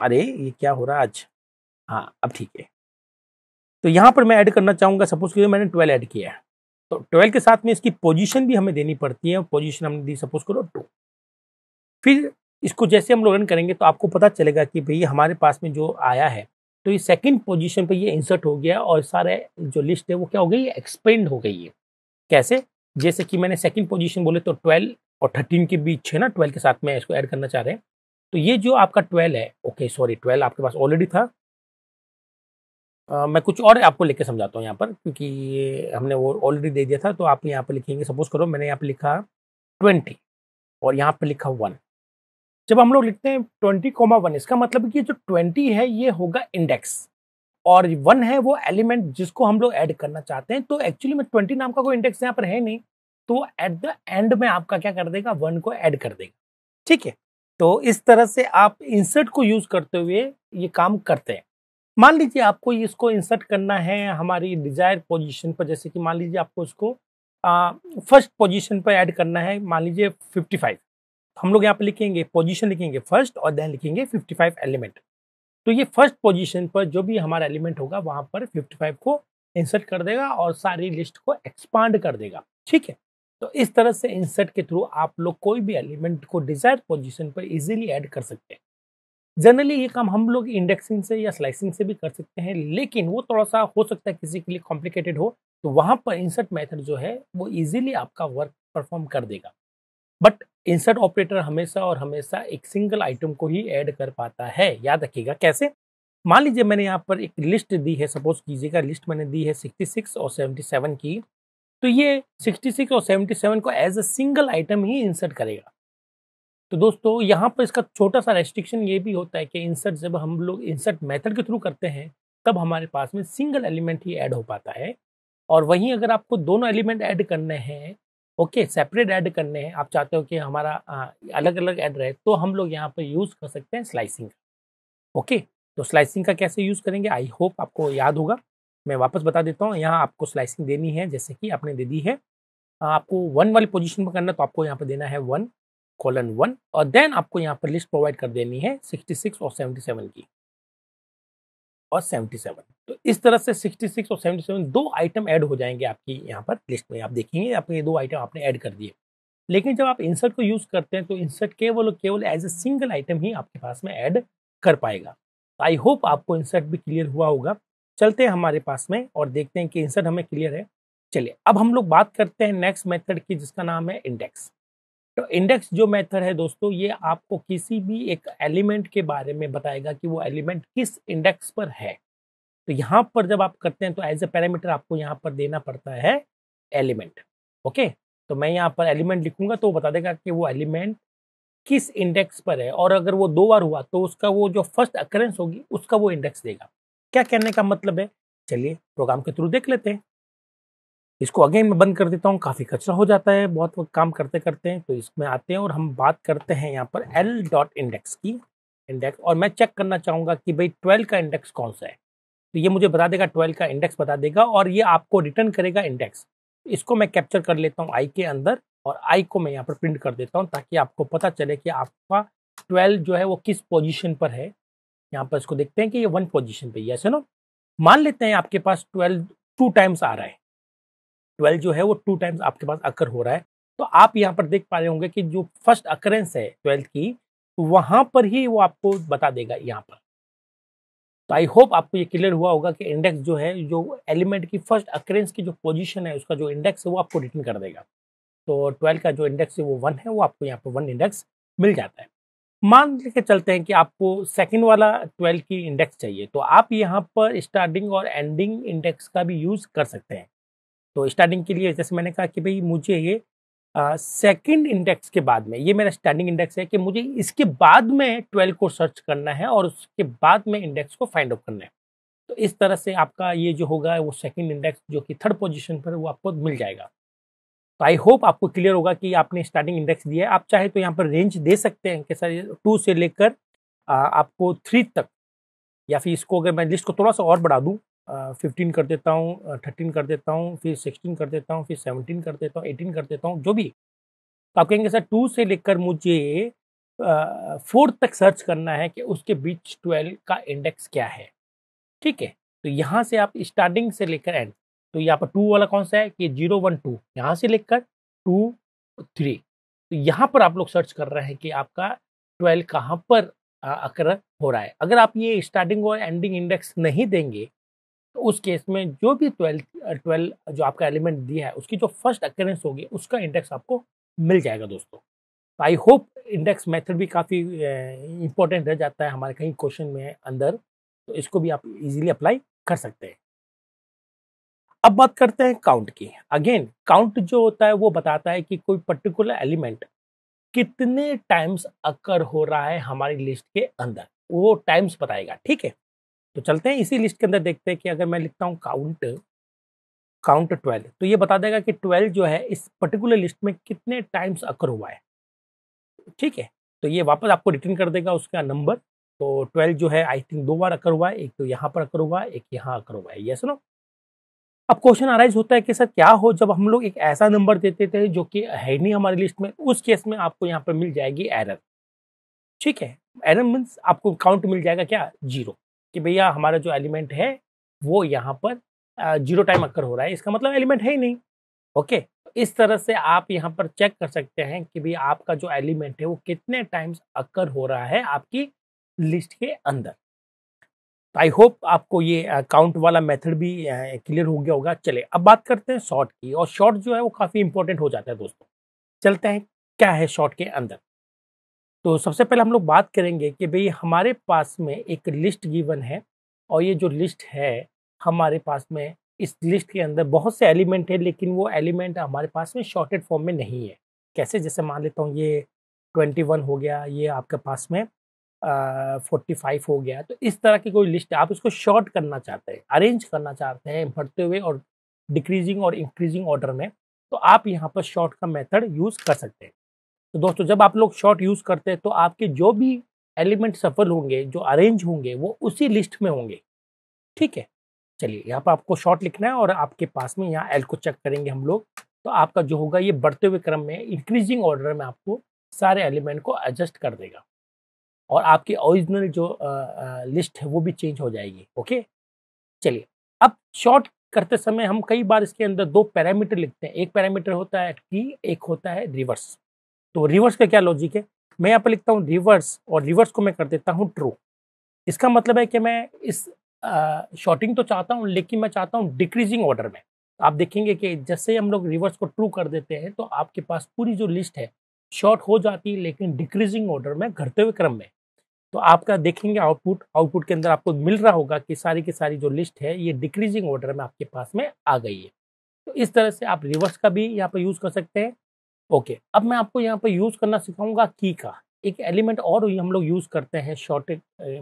अरे ये क्या हो रहा है आज हाँ अब ठीक है तो यहाँ पर मैं ऐड करना चाहूँगा सपोज करो मैंने ट्वेल्व ऐड किया है तो ट्वेल्व के साथ में इसकी पोजीशन भी हमें देनी पड़ती है पोजीशन हमने दी सपोज करो टू फिर इसको जैसे हम लोग रन करेंगे तो आपको पता चलेगा कि भई हमारे पास में जो आया है तो ये सेकंड पोजीशन पे ये इंसर्ट हो गया और सारे जो लिस्ट है वो क्या हो गई एक्सपेंड हो गई है कैसे जैसे कि मैंने सेकंड पोजीशन बोले तो 12 और 13 के बीच है ना 12 के साथ में इसको ऐड करना चाह रहे हैं तो ये जो आपका ट्वेल्व है ओके सॉरी ट्वेल्व आपके पास ऑलरेडी था आ, मैं कुछ और आपको लिख के समझाता हूँ यहाँ पर क्योंकि ये हमने वो ऑलरेडी दे दिया था तो आप यहाँ पर लिखेंगे सपोज करो मैंने यहाँ पर लिखा ट्वेंटी और यहाँ पर लिखा वन जब हम लोग लिखते हैं ट्वेंटी कोमा वन इसका मतलब कि जो ट्वेंटी है ये होगा इंडेक्स और वन है वो एलिमेंट जिसको हम लोग ऐड करना चाहते हैं तो एक्चुअली में ट्वेंटी नाम का कोई इंडेक्स यहाँ पर है नहीं तो एट द एंड में आपका क्या कर देगा वन को ऐड कर देगा ठीक है तो इस तरह से आप इंसर्ट को यूज करते हुए ये काम करते हैं मान लीजिए आपको इसको इंसर्ट करना है हमारी डिजायर पोजीशन पर जैसे कि मान लीजिए आपको इसको फर्स्ट पोजीशन पर ऐड करना है मान लीजिए 55 हम लोग यहाँ पर लिखेंगे पोजीशन लिखेंगे फर्स्ट और देन लिखेंगे 55 एलिमेंट तो ये फर्स्ट पोजीशन पर जो भी हमारा एलिमेंट होगा वहाँ पर 55 को इंसर्ट कर देगा और सारी लिस्ट को एक्सपांड कर देगा ठीक है तो इस तरह से इंसर्ट के थ्रू आप लोग कोई भी एलिमेंट को डिजायर पोजिशन पर इजिली एड कर सकते हैं जनरली ये काम हम लोग इंडेक्सिंग से या स्लाइसिंग से भी कर सकते हैं लेकिन वो थोड़ा सा हो सकता है किसी के लिए कॉम्प्लिकेटेड हो तो वहाँ पर इंसर्ट मेथड जो है वो इजीली आपका वर्क परफॉर्म कर देगा बट इंसर्ट ऑपरेटर हमेशा और हमेशा एक सिंगल आइटम को ही ऐड कर पाता है याद रखिएगा कैसे मान लीजिए मैंने यहाँ पर एक लिस्ट दी है सपोज कीजिएगा लिस्ट मैंने दी है सिक्सटी और सेवेंटी की तो ये 66 और 77 को एज अ सिंगल आइटम ही इंसर्ट करेगा तो दोस्तों यहाँ पर इसका छोटा सा रेस्ट्रिक्शन ये भी होता है कि इंसर्ट जब हम लोग इंसर्ट मेथड के थ्रू करते हैं तब हमारे पास में सिंगल एलिमेंट ही ऐड हो पाता है और वहीं अगर आपको दोनों एलिमेंट ऐड करने हैं ओके सेपरेट ऐड करने हैं आप चाहते हो कि हमारा आ, अलग अलग ऐड रहे तो हम लोग यहाँ पर यूज़ कर सकते हैं स्लाइसिंग का ओके तो स्लाइसिंग का कैसे यूज़ करेंगे आई होप आपको याद होगा मैं वापस बता देता हूँ यहाँ आपको स्लाइसिंग देनी है जैसे कि आपने दे दी है आपको वन वाली पोजिशन पर करना तो आपको यहाँ पर देना है वन कॉलन वन और देन आपको यहाँ पर लिस्ट प्रोवाइड कर देनी है सिक्सटी सिक्स और सेवन की और सेवन तो इस तरह से सिक्सटी सिक्स और सेवन दो आइटम ऐड हो जाएंगे आपकी यहाँ पर लिस्ट में आप देखेंगे आप ये दो आइटम आपने ऐड कर दिए लेकिन जब आप इंसर्ट को यूज़ करते हैं तो इंसर्ट केवल और केवल एज ए सिंगल आइटम ही आपके पास में ऐड कर पाएगा आई होप आपको इंसर्ट भी क्लियर हुआ होगा चलते हैं हमारे पास में और देखते हैं कि इंसर्ट हमें क्लियर है चलिए अब हम लोग बात करते हैं नेक्स्ट मेथड की जिसका नाम है इंडेक्स तो इंडेक्स जो मेथड है दोस्तों ये आपको किसी भी एक एलिमेंट के बारे में बताएगा कि वो एलिमेंट किस इंडेक्स पर है तो यहाँ पर जब आप करते हैं तो एज ए पैरामीटर आपको यहाँ पर देना पड़ता है एलिमेंट ओके तो मैं यहाँ पर एलिमेंट लिखूंगा तो बता देगा कि वो एलिमेंट किस इंडेक्स पर है और अगर वो दो बार हुआ तो उसका वो जो फर्स्ट अकरेंस होगी उसका वो इंडेक्स देगा क्या कहने का मतलब है चलिए प्रोग्राम के थ्रू देख लेते हैं इसको अगेन मैं बंद कर देता हूँ काफ़ी कचरा हो जाता है बहुत वक्त काम करते करते हैं तो इसमें आते हैं और हम बात करते हैं यहाँ पर एल डॉट इंडेक्स की इंडेक्स और मैं चेक करना चाहूँगा कि भाई ट्वेल्व का इंडेक्स कौन सा है तो ये मुझे बता देगा ट्वेल्व का इंडेक्स बता देगा और ये आपको रिटर्न करेगा इंडेक्स इसको मैं कैप्चर कर लेता हूँ आई के अंदर और आई को मैं यहाँ पर प्रिंट कर देता हूँ ताकि आपको पता चले कि आपका ट्वेल्व जो है वो किस पोजिशन पर है यहाँ पर इसको देखते हैं कि ये वन पोजिशन पे यस है मान लेते हैं आपके पास ट्वेल्व टू टाइम्स आ रहा है ट्वेल्व जो है वो टू टाइम्स आपके पास अकर हो रहा है तो आप यहाँ पर देख पा रहे होंगे कि जो फर्स्ट अकरेंस है ट्वेल्थ की तो वहां पर ही वो आपको बता देगा यहाँ पर तो आई होप आपको ये क्लियर हुआ होगा कि इंडेक्स जो है जो एलिमेंट की फर्स्ट अक्रेंस की जो पोजीशन है उसका जो इंडेक्स है वो आपको रिटर्न कर देगा तो ट्वेल्व का जो इंडेक्स है वो वन है वो आपको यहाँ पर वन इंडेक्स मिल जाता है मान के चलते हैं कि आपको सेकंड वाला 12 की इंडेक्स चाहिए तो आप यहाँ पर स्टार्टिंग और एंडिंग इंडेक्स का भी यूज़ कर सकते हैं तो स्टार्टिंग के लिए जैसे मैंने कहा कि भाई मुझे ये सेकंड इंडेक्स के बाद में ये मेरा स्टार्टिंग इंडेक्स है कि मुझे इसके बाद में ट्वेल्व को सर्च करना है और उसके बाद में इंडेक्स को फाइंड आउट करना है तो इस तरह से आपका ये जो होगा वो सेकंड इंडेक्स जो कि थर्ड पोजीशन पर वो आपको मिल जाएगा तो आई होप आपको क्लियर होगा कि आपने स्टार्टिंग इंडेक्स दिया है आप चाहे तो यहाँ पर रेंज दे सकते हैं कि सर टू से लेकर आपको थ्री तक या फिर इसको अगर मैं लिस्ट को थोड़ा सा और बढ़ा दूँ फिफ्टीन कर देता हूँ थर्टीन कर देता हूँ फिर सिक्सटीन कर देता हूँ फिर सेवनटीन कर देता हूँ एटीन कर देता हूँ जो भी तो आप कहेंगे सर टू से लेकर मुझे फोर तक सर्च करना है कि उसके बीच ट्वेल्व का इंडेक्स क्या है ठीक है तो यहाँ से आप स्टार्टिंग से लेकर एंड तो यहाँ पर टू वाला कौन सा है कि जीरो वन टू यहाँ से कर टू थ्री तो यहाँ पर आप लोग सर्च कर रहे हैं कि आपका ट्वेल्व कहाँ पर अकर हो रहा है अगर आप ये स्टार्टिंग और एंडिंग इंडेक्स नहीं देंगे तो उस केस में जो भी ट्वेल्थ ट्वेल्व जो आपका एलिमेंट दिया है उसकी जो फर्स्ट अक्रेंस होगी उसका इंडेक्स आपको मिल जाएगा दोस्तों तो आई होप इंडेक्स मेथड भी काफ़ी इंपॉर्टेंट रह जाता है हमारे कहीं क्वेश्चन में अंदर तो इसको भी आप इजीली अप्लाई कर सकते हैं अब बात करते हैं काउंट की अगेन काउंट जो होता है वो बताता है कि कोई पर्टिकुलर एलिमेंट कितने टाइम्स अकर हो रहा है हमारी लिस्ट के अंदर वो टाइम्स बताएगा ठीक है तो चलते हैं इसी लिस्ट के अंदर देखते हैं कि अगर मैं लिखता हूँ काउंट काउंट ट्वेल्व तो ये बता देगा कि ट्वेल्व जो है इस पर्टिकुलर लिस्ट में कितने टाइम्स अकर हुआ है ठीक है तो ये वापस आपको रिटर्न कर देगा उसका नंबर तो ट्वेल्व जो है आई थिंक दो बार अकर हुआ है एक तो यहाँ पर अकर हुआ है एक यहाँ अकर हुआ है यस नो अब क्वेश्चन अराइज होता है कि सर क्या हो जब हम लोग एक ऐसा नंबर देते थे जो कि है नहीं हमारी लिस्ट में उस केस में आपको यहाँ पर मिल जाएगी एरर ठीक है एरर मीन्स आपको काउंट मिल जाएगा क्या जीरो कि भैया हमारा जो एलिमेंट है वो यहाँ पर जीरो टाइम अक्कर हो रहा है इसका मतलब एलिमेंट है ही नहीं ओके इस तरह से आप यहाँ पर चेक कर सकते हैं कि भाई आपका जो एलिमेंट है वो कितने टाइम्स अक्कर हो रहा है आपकी लिस्ट के अंदर तो आई होप आपको ये काउंट वाला मेथड भी क्लियर हो गया होगा चले अब बात करते हैं शॉर्ट की और शॉर्ट जो है वो काफ़ी इंपॉर्टेंट हो जाता है दोस्तों चलते हैं क्या है शॉर्ट के अंदर तो सबसे पहले हम लोग बात करेंगे कि भाई हमारे पास में एक लिस्ट गिवन है और ये जो लिस्ट है हमारे पास में इस लिस्ट के अंदर बहुत से एलिमेंट है लेकिन वो एलिमेंट हमारे पास में शॉर्टेड फॉर्म में नहीं है कैसे जैसे मान लेता हूँ ये ट्वेंटी वन हो गया ये आपके पास में फोर्टी फाइव हो गया तो इस तरह की कोई लिस्ट आप इसको शॉर्ट करना चाहते हैं अरेंज करना चाहते हैं बढ़ते हुए और डिक्रीजिंग और इंक्रीजिंग ऑर्डर में तो आप यहाँ पर शॉर्ट का मेथड यूज़ कर सकते हैं तो दोस्तों जब आप लोग शॉर्ट यूज़ करते हैं तो आपके जो भी एलिमेंट सफल होंगे जो अरेंज होंगे वो उसी लिस्ट में होंगे ठीक है चलिए यहाँ पर आपको शॉर्ट लिखना है और आपके पास में यहाँ एल को चेक करेंगे हम लोग तो आपका जो होगा ये बढ़ते हुए क्रम में इंक्रीजिंग ऑर्डर में आपको सारे एलिमेंट को एडजस्ट कर देगा और आपकी ओरिजिनल जो आ, आ, लिस्ट है वो भी चेंज हो जाएगी ओके चलिए अब शॉर्ट करते समय हम कई बार इसके अंदर दो पैरामीटर लिखते हैं एक पैरामीटर होता है की एक होता है रिवर्स तो रिवर्स का क्या लॉजिक है मैं यहाँ पर लिखता हूँ रिवर्स और रिवर्स को मैं कर देता हूँ ट्रू इसका मतलब है कि मैं इस शॉर्टिंग तो चाहता हूँ लेकिन मैं चाहता हूँ डिक्रीजिंग ऑर्डर में आप देखेंगे कि जैसे हम लोग रिवर्स को ट्रू कर देते हैं तो आपके पास पूरी जो लिस्ट है शॉर्ट हो जाती है लेकिन डिक्रीजिंग ऑर्डर में घटते हुए क्रम में तो आपका देखेंगे आउटपुट आउटपुट के अंदर आपको मिल रहा होगा कि सारी की सारी जो लिस्ट है ये डिक्रीजिंग ऑर्डर में आपके पास में आ गई है तो इस तरह से आप रिवर्स का भी यहाँ पर यूज़ कर सकते हैं ओके अब मैं आपको यहाँ पर यूज़ करना सिखाऊंगा की का एक एलिमेंट और हम लोग यूज़ करते हैं शॉर्ट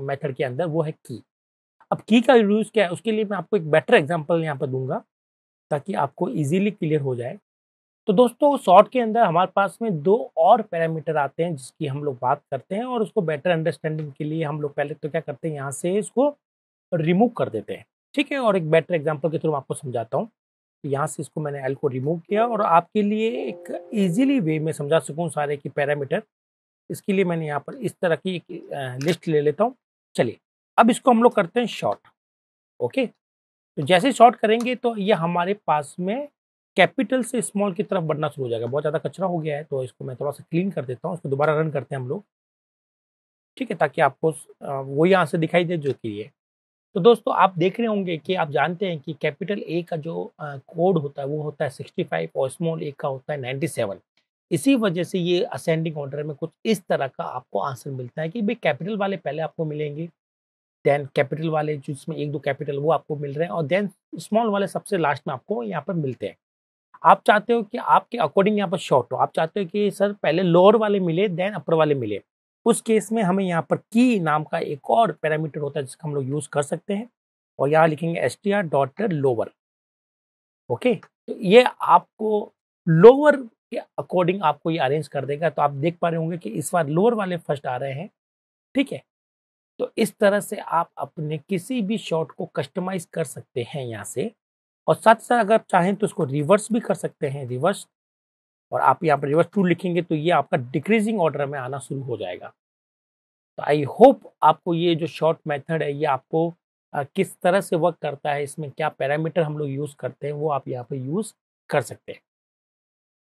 मेथड के अंदर वो है की अब की का यूज़ क्या है उसके लिए मैं आपको एक बेटर एग्जाम्पल यहाँ पर दूंगा ताकि आपको ईजिली क्लियर हो जाए तो दोस्तों शॉर्ट के अंदर हमारे पास में दो और पैरामीटर आते हैं जिसकी हम लोग बात करते हैं और उसको बेटर अंडरस्टैंडिंग के लिए हम लोग पहले तो क्या करते हैं यहाँ से इसको रिमूव कर देते हैं ठीक है और एक बेटर एग्जाम्पल के थ्रू आपको समझाता हूँ तो यहाँ से इसको मैंने एल को रिमूव किया और आपके लिए एक ईजिली वे में समझा सकूँ सारे की पैरामीटर इसके लिए मैंने यहाँ पर इस तरह की एक लिस्ट ले लेता हूँ चलिए अब इसको हम लोग करते हैं शॉर्ट ओके तो जैसे शॉर्ट करेंगे तो ये हमारे पास में कैपिटल से स्मॉल की तरफ बढ़ना शुरू हो जाएगा बहुत ज़्यादा कचरा हो गया है तो इसको मैं थोड़ा सा क्लीन कर देता हूँ उसको दोबारा रन करते हैं हम लोग ठीक है ताकि आपको वही आंसर दिखाई दे जो कि ये तो दोस्तों आप देख रहे होंगे कि आप जानते हैं कि कैपिटल ए का जो कोड होता है वो होता है सिक्सटी और स्मॉल ए का होता है 97 इसी वजह से ये असेंडिंग ऑर्डर में कुछ इस तरह का आपको आंसर मिलता है कि भाई कैपिटल वाले पहले आपको मिलेंगे देन कैपिटल वाले जिसमें एक दो कैपिटल वो आपको मिल रहे हैं और देन स्मॉल वाले सबसे लास्ट में आपको यहाँ पर मिलते हैं आप चाहते हो कि आपके अकॉर्डिंग यहाँ पर शॉर्ट हो आप चाहते हो कि सर पहले लोअर वाले मिले देन अपर वाले मिले उस केस में हमें यहाँ पर की नाम का एक और पैरामीटर होता है जिसका हम लोग यूज़ कर सकते हैं और यहाँ लिखेंगे S T R dot lower okay तो ये आपको लोअर के अकॉर्डिंग आपको ये अरेंज कर देगा तो आप देख पा रहे होंगे कि इस बार लोअर वाले फर्स्ट आ रहे हैं ठीक है तो इस तरह से आप अपने किसी भी शॉर्ट को कस्टमाइज कर सकते हैं यहाँ से और साथ ही साथ अगर आप चाहें तो इसको रिवर्स भी कर सकते हैं रिवर्स और आप यहाँ पर रिवर्स टू लिखेंगे तो ये आपका डिक्रीजिंग ऑर्डर में आना शुरू हो जाएगा तो आई होप आपको ये जो शॉर्ट मेथड है ये आपको आ, किस तरह से वर्क करता है इसमें क्या पैरामीटर हम लोग यूज़ करते हैं वो आप यहाँ पर यूज़ कर सकते हैं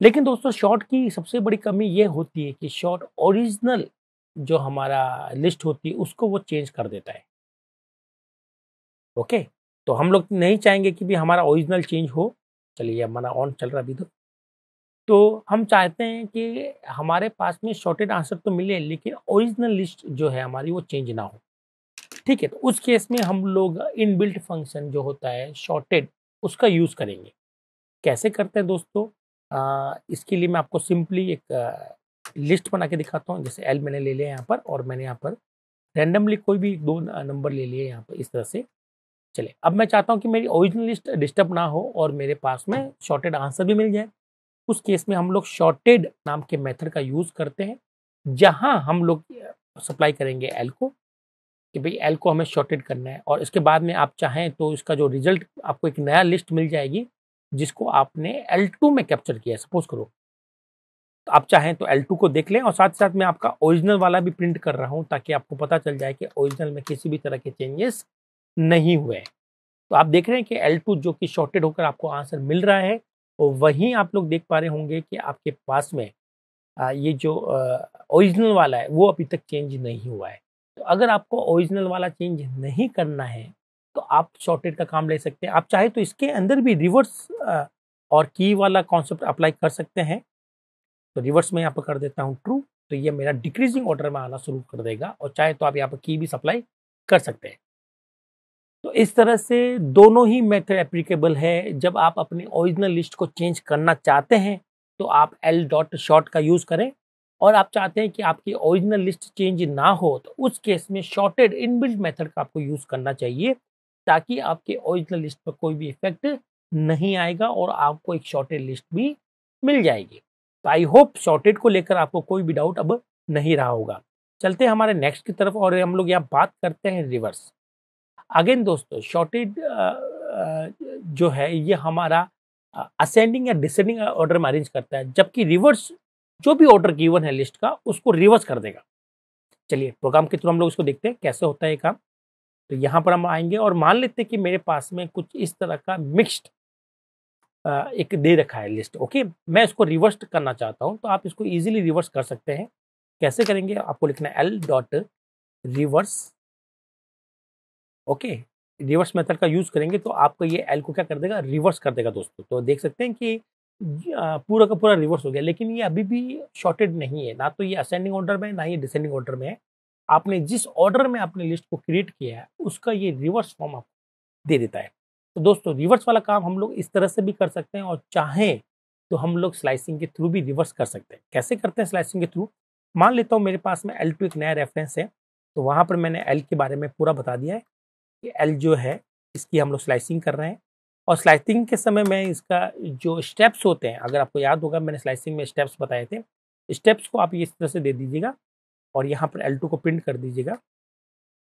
लेकिन दोस्तों शॉर्ट की सबसे बड़ी कमी ये होती है कि शॉर्ट ओरिजिनल जो हमारा लिस्ट होती है उसको वो चेंज कर देता है ओके okay? तो हम लोग नहीं चाहेंगे कि भी हमारा ओरिजिनल चेंज हो चलिए हमारा ऑन चल रहा अभी तो तो हम चाहते हैं कि हमारे पास में शॉर्टेड आंसर तो मिले लेकिन ओरिजिनल लिस्ट जो है हमारी वो चेंज ना हो ठीक है तो उस केस में हम लोग इनबिल्ट फंक्शन जो होता है शॉर्टेड उसका यूज़ करेंगे कैसे करते हैं दोस्तों आ, इसके लिए मैं आपको सिंपली एक आ, लिस्ट बना के दिखाता हूँ जैसे एल मैंने ले लिया यहाँ पर और मैंने यहाँ पर रैंडमली कोई भी दो नंबर ले लिए यहाँ पर इस तरह से चले अब मैं चाहता हूँ कि मेरी ओरिजिनल लिस्ट डिस्टर्ब ना हो और मेरे पास में शॉर्टेड आंसर भी मिल जाए उस केस में हम लोग शॉर्टेड नाम के मेथड का यूज़ करते हैं जहाँ हम लोग सप्लाई करेंगे एल को कि भाई एल को हमें शॉर्टेड करना है और इसके बाद में आप चाहें तो इसका जो रिजल्ट आपको एक नया लिस्ट मिल जाएगी जिसको आपने एल टू में कैप्चर किया है सपोज करो तो आप चाहें तो एल टू को देख लें और साथ साथ मैं आपका ओरिजिनल वाला भी प्रिंट कर रहा हूँ ताकि आपको पता चल जाए कि ओरिजिनल में किसी भी तरह के चेंजेस नहीं हुए हैं तो आप देख रहे हैं कि एल टू जो कि शॉर्टेड होकर आपको आंसर मिल रहा है और वहीं आप लोग देख पा रहे होंगे कि आपके पास में ये जो ओरिजिनल वाला है वो अभी तक चेंज नहीं हुआ है तो अगर आपको ओरिजिनल वाला चेंज नहीं करना है तो आप शॉर्टेड का काम ले सकते हैं आप चाहे तो इसके अंदर भी रिवर्स और की वाला कॉन्सेप्ट अप्लाई कर सकते हैं तो रिवर्स में यहाँ पर कर देता हूँ ट्रू तो ये मेरा डिक्रीजिंग ऑर्डर में आना शुरू कर देगा और चाहे तो आप यहाँ पर की भी सप्लाई कर सकते हैं तो इस तरह से दोनों ही मेथड एप्लीकेबल है जब आप अपनी ओरिजिनल लिस्ट को चेंज करना चाहते हैं तो आप एल डॉट शॉर्ट का यूज़ करें और आप चाहते हैं कि आपकी ओरिजिनल लिस्ट चेंज ना हो तो उस केस में शॉर्टेड इनबिल्ट मेथड का आपको यूज़ करना चाहिए ताकि आपके ओरिजिनल लिस्ट पर कोई भी इफेक्ट नहीं आएगा और आपको एक शॉर्टेड लिस्ट भी मिल जाएगी तो आई होप शॉर्टेड को लेकर आपको कोई भी डाउट अब नहीं रहा होगा चलते हैं हमारे नेक्स्ट की तरफ और हम लोग यहाँ बात करते हैं रिवर्स अगेन दोस्तों शॉर्टेज जो है ये हमारा असेंडिंग या डिसेंडिंग ऑर्डर में अरेंज करता है जबकि रिवर्स जो भी ऑर्डर गिवन है लिस्ट का उसको रिवर्स कर देगा चलिए प्रोग्राम के थ्रू हम लोग इसको देखते हैं कैसे होता है ये काम तो यहाँ पर हम आएंगे और मान लेते हैं कि मेरे पास में कुछ इस तरह का मिक्स्ड एक दे रखा है लिस्ट ओके मैं इसको रिवर्स करना चाहता हूँ तो आप इसको ईजिली रिवर्स कर सकते हैं कैसे करेंगे आपको लिखना है L dot reverse okay reverse method का यूज़ करेंगे तो आपको ये एल को क्या कर देगा रिवर्स कर देगा दोस्तों तो देख सकते हैं कि पूरा का पूरा रिवर्स हो गया लेकिन ये अभी भी शॉर्टेड नहीं है ना तो ये असेंडिंग ऑर्डर में है ना ये डिसेंडिंग ऑर्डर में है आपने जिस ऑर्डर में आपने लिस्ट को क्रिएट किया है उसका ये रिवर्स फॉर्म आपको दे देता है तो दोस्तों रिवर्स वाला काम हम लोग इस तरह से भी कर सकते हैं और चाहें तो हम लोग स्लाइसिंग के थ्रू भी रिवर्स कर सकते हैं कैसे करते हैं स्लाइसिंग के थ्रू मान लेता हूँ मेरे पास में एल टू एक नया रेफरेंस है तो वहाँ पर मैंने एल के बारे में पूरा बता दिया है एल जो है इसकी हम लोग स्लाइसिंग कर रहे हैं और स्लाइसिंग के समय में इसका जो स्टेप्स होते हैं अगर आपको याद होगा मैंने स्लाइसिंग में स्टेप्स बताए थे स्टेप्स को आप इस तरह से दे दीजिएगा और यहाँ पर एल को प्रिंट कर दीजिएगा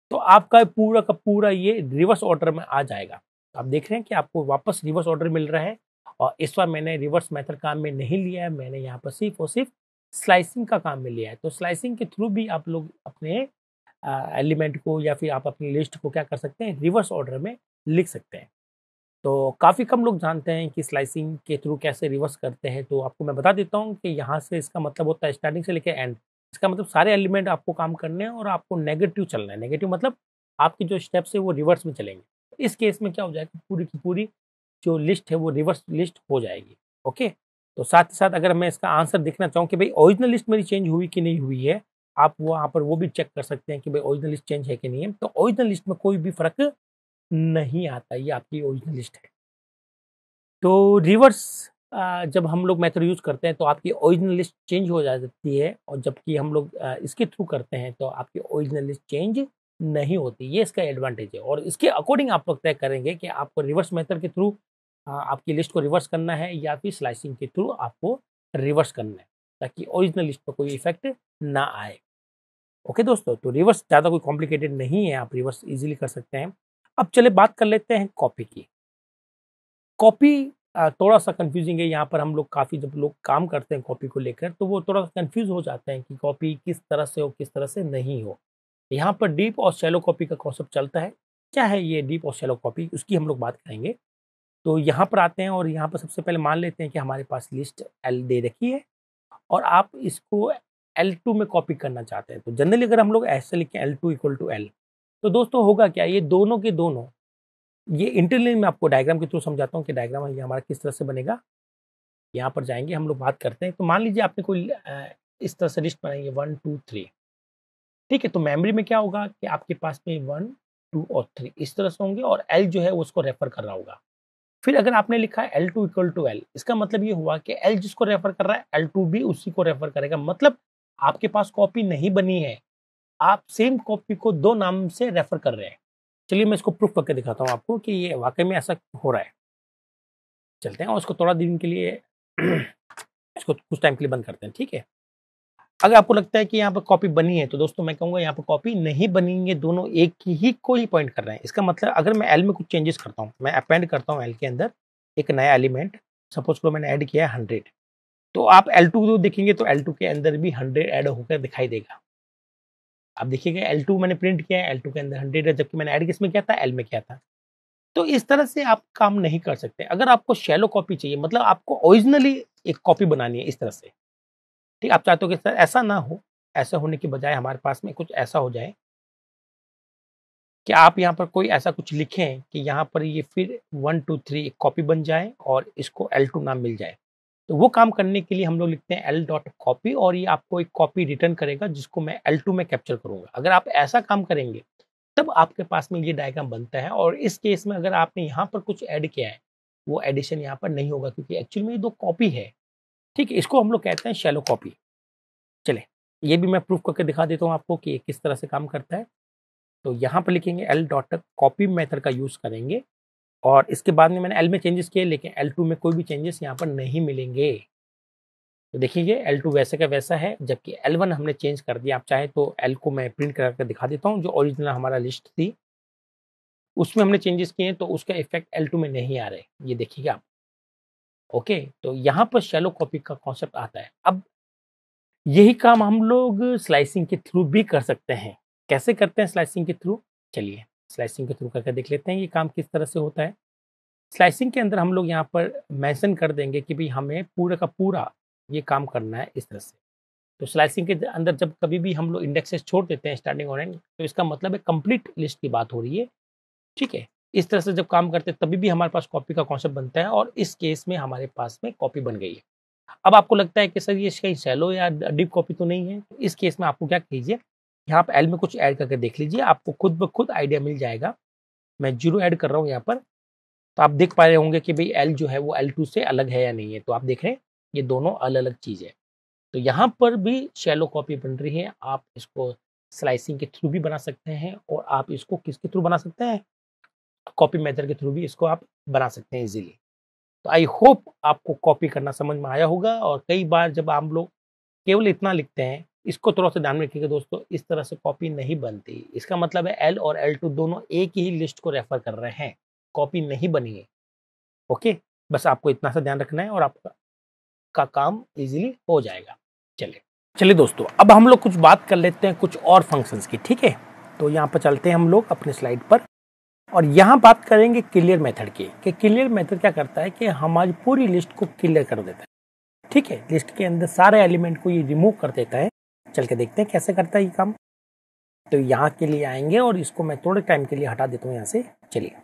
तो आपका पूरा का पूरा ये रिवर्स ऑर्डर में आ जाएगा तो आप देख रहे हैं कि आपको वापस रिवर्स ऑर्डर मिल रहा है और इस बार मैंने रिवर्स मेथड काम में नहीं लिया है मैंने यहाँ पर सिर्फ और सिर्फ स्लाइसिंग का काम में लिया है तो स्लाइसिंग के थ्रू भी आप लोग अपने एलिमेंट को या फिर आप अपनी लिस्ट को क्या कर सकते हैं रिवर्स ऑर्डर में लिख सकते हैं तो काफ़ी कम लोग जानते हैं कि स्लाइसिंग के थ्रू कैसे रिवर्स करते हैं तो आपको मैं बता देता हूँ कि यहाँ से इसका मतलब होता है स्टार्टिंग से लेकर एंड इसका मतलब सारे एलिमेंट आपको काम करने हैं और आपको नेगेटिव चलना है नेगेटिव मतलब आपके जो स्टेप्स है वो रिवर्स में चलेंगे इस केस में क्या हो जाएगा पूरी की पूरी जो लिस्ट है वो रिवर्स लिस्ट हो जाएगी ओके तो साथ ही साथ अगर मैं इसका आंसर देखना चाहूँ कि भाई ओरिजिनल लिस्ट मेरी चेंज हुई कि नहीं हुई है आप वहाँ पर वो भी चेक कर सकते हैं कि भाई ओरिजिनल लिस्ट चेंज है कि नहीं है तो ओरिजिनल लिस्ट में कोई भी फर्क नहीं आता ये आपकी ओरिजिनल लिस्ट है तो रिवर्स जब हम लोग मेथड यूज़ करते हैं तो आपकी ओरिजिनल लिस्ट चेंज हो जाती है और जबकि हम लोग इसके थ्रू करते हैं तो आपकी ओरिजिनल लिस्ट चेंज नहीं होती ये इसका एडवांटेज है और इसके अकॉर्डिंग आप लोग तय करेंगे कि आपको रिवर्स मेथड के थ्रू आपकी लिस्ट को रिवर्स करना है या फिर स्लाइसिंग के थ्रू आपको रिवर्स करना है ताकि ओरिजिनल लिस्ट पर कोई इफेक्ट ना आए ओके दोस्तों तो रिवर्स ज़्यादा कोई कॉम्प्लिकेटेड नहीं है आप रिवर्स इजीली कर सकते हैं अब चले बात कर लेते हैं कॉपी की कॉपी थोड़ा सा कंफ्यूजिंग है यहाँ पर हम लोग काफ़ी जब लोग काम करते हैं कॉपी को लेकर तो वो थोड़ा सा कंफ्यूज हो जाते हैं कि कॉपी किस तरह से हो किस तरह से नहीं हो यहाँ पर डीप और शैलो कॉपी का कॉन्सेप्ट चलता है क्या है ये डीप और शैलो कॉपी उसकी हम लोग बात करेंगे तो यहाँ पर आते हैं और यहाँ पर सबसे पहले मान लेते हैं कि हमारे पास लिस्ट एल दे रखी है और आप इसको एल टू में कॉपी करना चाहते हैं तो जनरली अगर हम लोग ऐसे लिखें L two equal to L तो दोस्तों होगा क्या ये दोनों के दोनों ये इंटरलिंक में आपको डायग्राम के थ्रू समझाता हूँ कि डायग्राम ये हमारा किस तरह से बनेगा यहाँ पर जाएंगे हम लोग बात करते हैं तो मान लीजिए आपने कोई इस तरह से लिस्ट बनाएंगे वन टू थ्री ठीक है तो मेमोरी में क्या होगा कि आपके पास में वन टू और थ्री इस तरह से होंगे और एल जो है उसको रेफर कर रहा होगा फिर अगर आपने लिखा है L two equal to L इसका मतलब ये हुआ कि एल जिसको रेफर कर रहा है एल टू भी उसी को रेफर करेगा मतलब आपके पास कॉपी नहीं बनी है आप सेम कॉपी को दो नाम से रेफर कर रहे हैं चलिए मैं इसको प्रूफ करके दिखाता हूँ आपको कि ये वाकई में ऐसा हो रहा है चलते हैं और उसको थोड़ा दिन के लिए इसको कुछ टाइम के लिए बंद करते हैं ठीक है अगर आपको लगता है कि यहाँ पर कॉपी बनी है तो दोस्तों मैं कहूँगा यहाँ पर कॉपी नहीं बनी है दोनों एक ही को ही पॉइंट कर रहे हैं इसका मतलब अगर मैं एल में कुछ चेंजेस करता हूँ मैं अपेंड करता हूँ एल के अंदर एक नया एलिमेंट सपोज करो मैंने ऐड किया है हंड्रेड तो आप एल टू देखेंगे तो एल टू के अंदर भी हंड्रेड ऐड होकर दिखाई देगा आप देखिएगा एल टू मैंने प्रिंट किया है एल टू के अंदर हंड्रेड है जबकि मैंने ऐड किस में किया था एल में किया था तो इस तरह से आप काम नहीं कर सकते अगर आपको शेलो कॉपी चाहिए मतलब आपको ओरिजिनली एक कॉपी बनानी है इस तरह से ठीक आप चाहते हो कि सर ऐसा ना हो ऐसा होने के बजाय हमारे पास में कुछ ऐसा हो जाए कि आप यहाँ पर कोई ऐसा कुछ लिखें कि यहाँ पर ये फिर वन टू थ्री एक कॉपी बन जाए और इसको एल टू नाम मिल जाए तो वो काम करने के लिए हम लोग लिखते हैं एल डॉट कॉपी और ये आपको एक कॉपी रिटर्न करेगा जिसको मैं एल टू में कैप्चर करूँगा अगर आप ऐसा काम करेंगे तब आपके पास में ये डायग्राम बनता है और इस केस में अगर आपने यहाँ पर कुछ ऐड किया है वो एडिशन यहाँ पर नहीं होगा क्योंकि एक्चुअल में ये दो कॉपी है ठीक है इसको हम लोग कहते हैं शेलो कॉपी चले ये भी मैं प्रूफ करके दिखा देता हूँ आपको कि किस तरह से काम करता है तो यहाँ पर लिखेंगे एल डॉट कॉपी मेथड का यूज़ करेंगे और इसके बाद में मैंने एल में चेंजेस किए लेकिन एल टू में कोई भी चेंजेस यहाँ पर नहीं मिलेंगे तो देखिए एल टू वैसे का वैसा है जबकि एल वन हमने चेंज कर दिया आप चाहे तो एल को मैं प्रिंट करा कर दिखा देता हूँ जो ओरिजिनल हमारा लिस्ट थी उसमें हमने चेंजेस किए हैं तो उसका इफेक्ट एल टू में नहीं आ रहे ये देखिएगा आप ओके तो यहाँ पर शैलो कॉपी का कॉन्सेप्ट आता है अब यही काम हम लोग स्लाइसिंग के थ्रू भी कर सकते हैं कैसे करते हैं स्लाइसिंग के थ्रू चलिए स्लाइसिंग के थ्रू करके देख लेते हैं ये काम किस तरह से होता है स्लाइसिंग के अंदर हम लोग यहाँ पर मेंशन कर देंगे कि भाई हमें पूरा का पूरा ये काम करना है इस तरह से तो स्लाइसिंग के अंदर जब कभी भी हम लोग इंडेक्सेस छोड़ देते हैं स्टार्टिंग और एंड तो इसका मतलब है कंप्लीट लिस्ट की बात हो रही है ठीक है इस तरह से जब काम करते हैं तभी भी हमारे पास कॉपी का कॉन्सेप्ट बनता है और इस केस में हमारे पास में कॉपी बन गई है अब आपको लगता है कि सर ये कहीं सैलो या डीप कॉपी तो नहीं है इस केस में आपको क्या कीजिए यहाँ आप एल में कुछ ऐड करके देख लीजिए आपको खुद ब खुद आइडिया मिल जाएगा मैं जीरो ऐड कर रहा हूँ यहाँ पर तो आप देख पा रहे होंगे कि भाई एल जो है वो एल टू से अलग है या नहीं है तो आप देख रहे हैं ये दोनों अलग अलग चीज़ है तो यहाँ पर भी शैलो कॉपी बन रही है आप इसको स्लाइसिंग के थ्रू भी बना सकते हैं और आप इसको किसके थ्रू बना सकते हैं कॉपी मेथड के थ्रू भी इसको आप बना सकते हैं इजीली तो आई होप आपको कॉपी करना समझ में आया होगा और कई बार जब आप लोग केवल इतना लिखते हैं इसको थोड़ा सा ध्यान में रखिएगा दोस्तों इस तरह से कॉपी नहीं बनती इसका मतलब है एल और एल टू दोनों एक ही लिस्ट को रेफर कर रहे हैं कॉपी नहीं बनी है ओके बस आपको इतना सा ध्यान रखना है और आपका का काम इजीली हो जाएगा चलिए चलिए दोस्तों अब हम लोग कुछ बात कर लेते हैं कुछ और फंक्शंस की ठीक है तो यहाँ पर चलते हैं हम लोग अपने स्लाइड पर और यहाँ बात करेंगे क्लियर मेथड की कि क्लियर मेथड क्या करता है कि हमारी पूरी लिस्ट को क्लियर कर देता है ठीक है लिस्ट के अंदर सारे एलिमेंट को ये रिमूव कर देता है चल के देखते हैं कैसे करता है ये काम तो यहाँ के लिए आएंगे और इसको मैं थोड़े टाइम के लिए हटा देता हूँ यहाँ से चलिए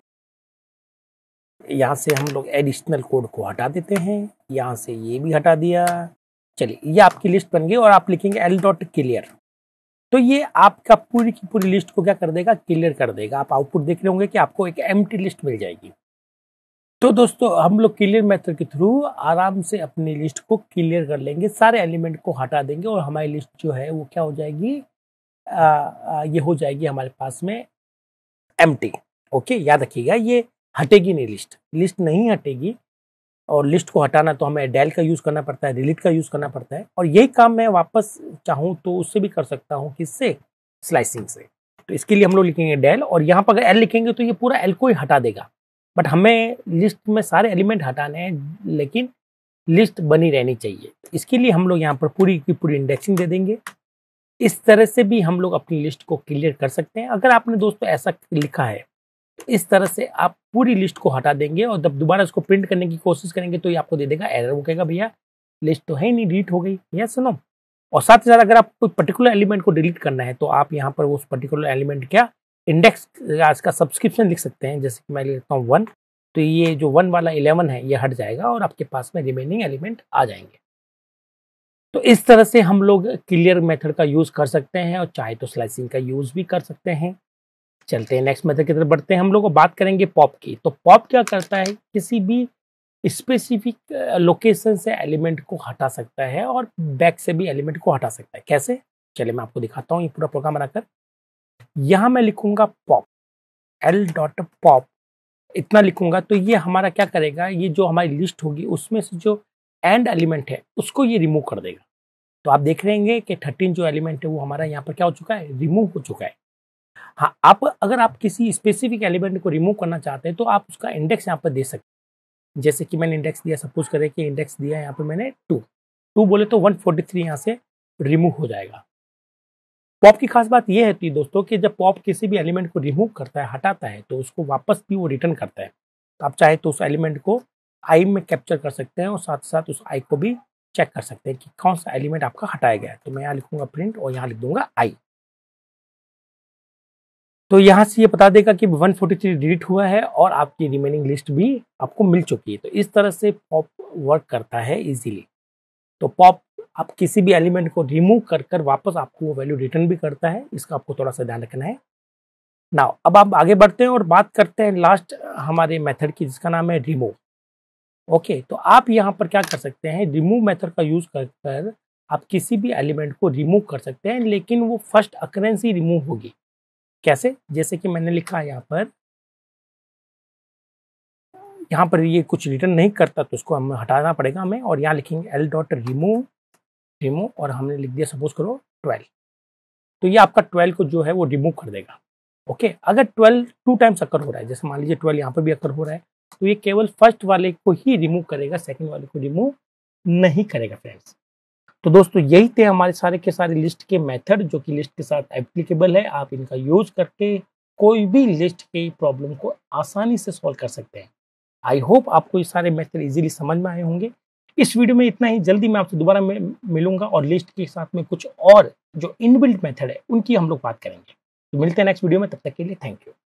यहाँ से हम लोग एडिशनल कोड को हटा देते हैं यहाँ से ये भी हटा दिया चलिए ये आपकी लिस्ट बन गई और आप लिखेंगे एल डॉट क्लियर तो ये आपका पूरी की पूरी लिस्ट को क्या कर देगा क्लियर कर देगा आप आउटपुट देख रहे होंगे कि आपको एक एम लिस्ट मिल जाएगी तो दोस्तों हम लोग क्लियर मेथड के थ्रू आराम से अपनी लिस्ट को क्लियर कर लेंगे सारे एलिमेंट को हटा देंगे और हमारी लिस्ट जो है वो क्या हो जाएगी आ, आ, ये हो जाएगी हमारे पास में एम ओके याद रखिएगा ये हटेगी नहीं लिस्ट लिस्ट नहीं हटेगी और लिस्ट को हटाना तो हमें डेल का यूज़ करना पड़ता है डिलीट का यूज़ करना पड़ता है और यही काम मैं वापस चाहूँ तो उससे भी कर सकता हूँ किससे स्लाइसिंग से तो इसके लिए हम लोग लिखेंगे डेल और यहाँ पर अगर एल लिखेंगे तो ये पूरा एल को ही हटा देगा बट हमें लिस्ट में सारे एलिमेंट हटाने हैं लेकिन लिस्ट बनी रहनी चाहिए इसके लिए हम लोग यहाँ पर पूरी की पूरी इंडेक्सिंग दे देंगे इस तरह से भी हम लोग अपनी लिस्ट को क्लियर कर सकते हैं अगर आपने दोस्तों ऐसा लिखा है इस तरह से आप पूरी लिस्ट को हटा देंगे और जब दोबारा उसको प्रिंट करने की कोशिश करेंगे तो ये आपको दे देगा एरर वो कहेगा भैया लिस्ट तो है नहीं डिलीट हो गई या सुनो और साथ ही साथ अगर आप कोई पर्टिकुलर एलिमेंट को डिलीट करना है तो आप यहाँ पर उस पर्टिकुलर एलिमेंट क्या इंडेक्स आज का सब्सक्रिप्शन लिख सकते हैं जैसे कि मैं लिखता हूँ वन तो ये जो वन वाला इलेवन है ये हट जाएगा और आपके पास में रिमेनिंग एलिमेंट आ जाएंगे तो इस तरह से हम लोग क्लियर मेथड का यूज़ कर सकते हैं और चाहे तो स्लाइसिंग का यूज़ भी कर सकते हैं चलते हैं नेक्स्ट मेथड की तरफ बढ़ते हैं हम लोग बात करेंगे पॉप की तो पॉप क्या करता है किसी भी स्पेसिफिक लोकेशन से एलिमेंट को हटा सकता है और बैक से भी एलिमेंट को हटा सकता है कैसे चलिए मैं आपको दिखाता हूँ ये पूरा प्रोग्राम बनाकर यहाँ मैं लिखूंगा पॉप एल डॉट पॉप इतना लिखूंगा तो ये हमारा क्या करेगा ये जो हमारी लिस्ट होगी उसमें से जो एंड एलिमेंट है उसको ये रिमूव कर देगा तो आप देख रहे हैं कि थर्टीन जो एलिमेंट है वो हमारा यहाँ पर क्या हो चुका है रिमूव हो चुका है हाँ आप अगर आप किसी स्पेसिफिक एलिमेंट को रिमूव करना चाहते हैं तो आप उसका इंडेक्स यहाँ पर दे सकते हैं जैसे कि मैंने इंडेक्स दिया सपोज करें कि इंडेक्स दिया यहाँ पर मैंने टू टू बोले तो वन फोर्टी थ्री यहाँ से रिमूव हो जाएगा पॉप की खास बात यह है दोस्तों कि जब पॉप किसी भी एलिमेंट को रिमूव करता है हटाता है तो उसको वापस भी वो रिटर्न करता है तो आप चाहे तो उस एलिमेंट को आई में कैप्चर कर सकते हैं और साथ साथ उस आई को भी चेक कर सकते हैं कि कौन सा एलिमेंट आपका हटाया गया है तो मैं यहाँ लिखूंगा प्रिंट और यहाँ लिख दूंगा आई तो यहाँ से ये बता देगा कि 143 डिलीट हुआ है और आपकी रिमेनिंग लिस्ट भी आपको मिल चुकी है तो इस तरह से पॉप वर्क करता है इजीली तो पॉप आप किसी भी एलिमेंट को रिमूव कर कर वापस आपको वो वैल्यू रिटर्न भी करता है इसका आपको थोड़ा सा ध्यान रखना है नाउ अब आप आगे बढ़ते हैं और बात करते हैं लास्ट हमारे मेथड की जिसका नाम है रिमूव ओके तो आप यहाँ पर क्या कर सकते हैं रिमूव मेथड का यूज़ कर कर आप किसी भी एलिमेंट को रिमूव कर सकते हैं लेकिन वो फर्स्ट अक्रेंसी रिमूव होगी कैसे जैसे कि मैंने लिखा यहाँ पर यहाँ पर ये कुछ रिटर्न नहीं करता तो उसको हम हटाना पड़ेगा हमें और यहाँ लिखेंगे एल डॉट रिमूव रिमूव और हमने लिख दिया सपोज करो ट्वेल्व तो ये आपका ट्वेल्व को जो है वो रिमूव कर देगा ओके अगर ट्वेल्व टू टाइम्स अक्कर हो रहा है जैसे मान लीजिए ट्वेल्व यहाँ पर भी अक्कर हो रहा है तो ये केवल फर्स्ट वाले को ही रिमूव करेगा सेकेंड वाले को रिमूव नहीं करेगा फ्रेंड्स तो दोस्तों यही थे हमारे सारे के सारे लिस्ट के मेथड जो कि लिस्ट के साथ एप्लीकेबल है आप इनका यूज करके कोई भी लिस्ट के प्रॉब्लम को आसानी से सॉल्व कर सकते हैं आई होप आपको ये सारे मेथड इजीली समझ में आए होंगे इस वीडियो में इतना ही जल्दी मैं आपसे दोबारा मिलूंगा और लिस्ट के साथ में कुछ और जो इनबिल्ट मेथड है उनकी हम लोग बात करेंगे तो मिलते हैं नेक्स्ट वीडियो में तब तक के लिए थैंक यू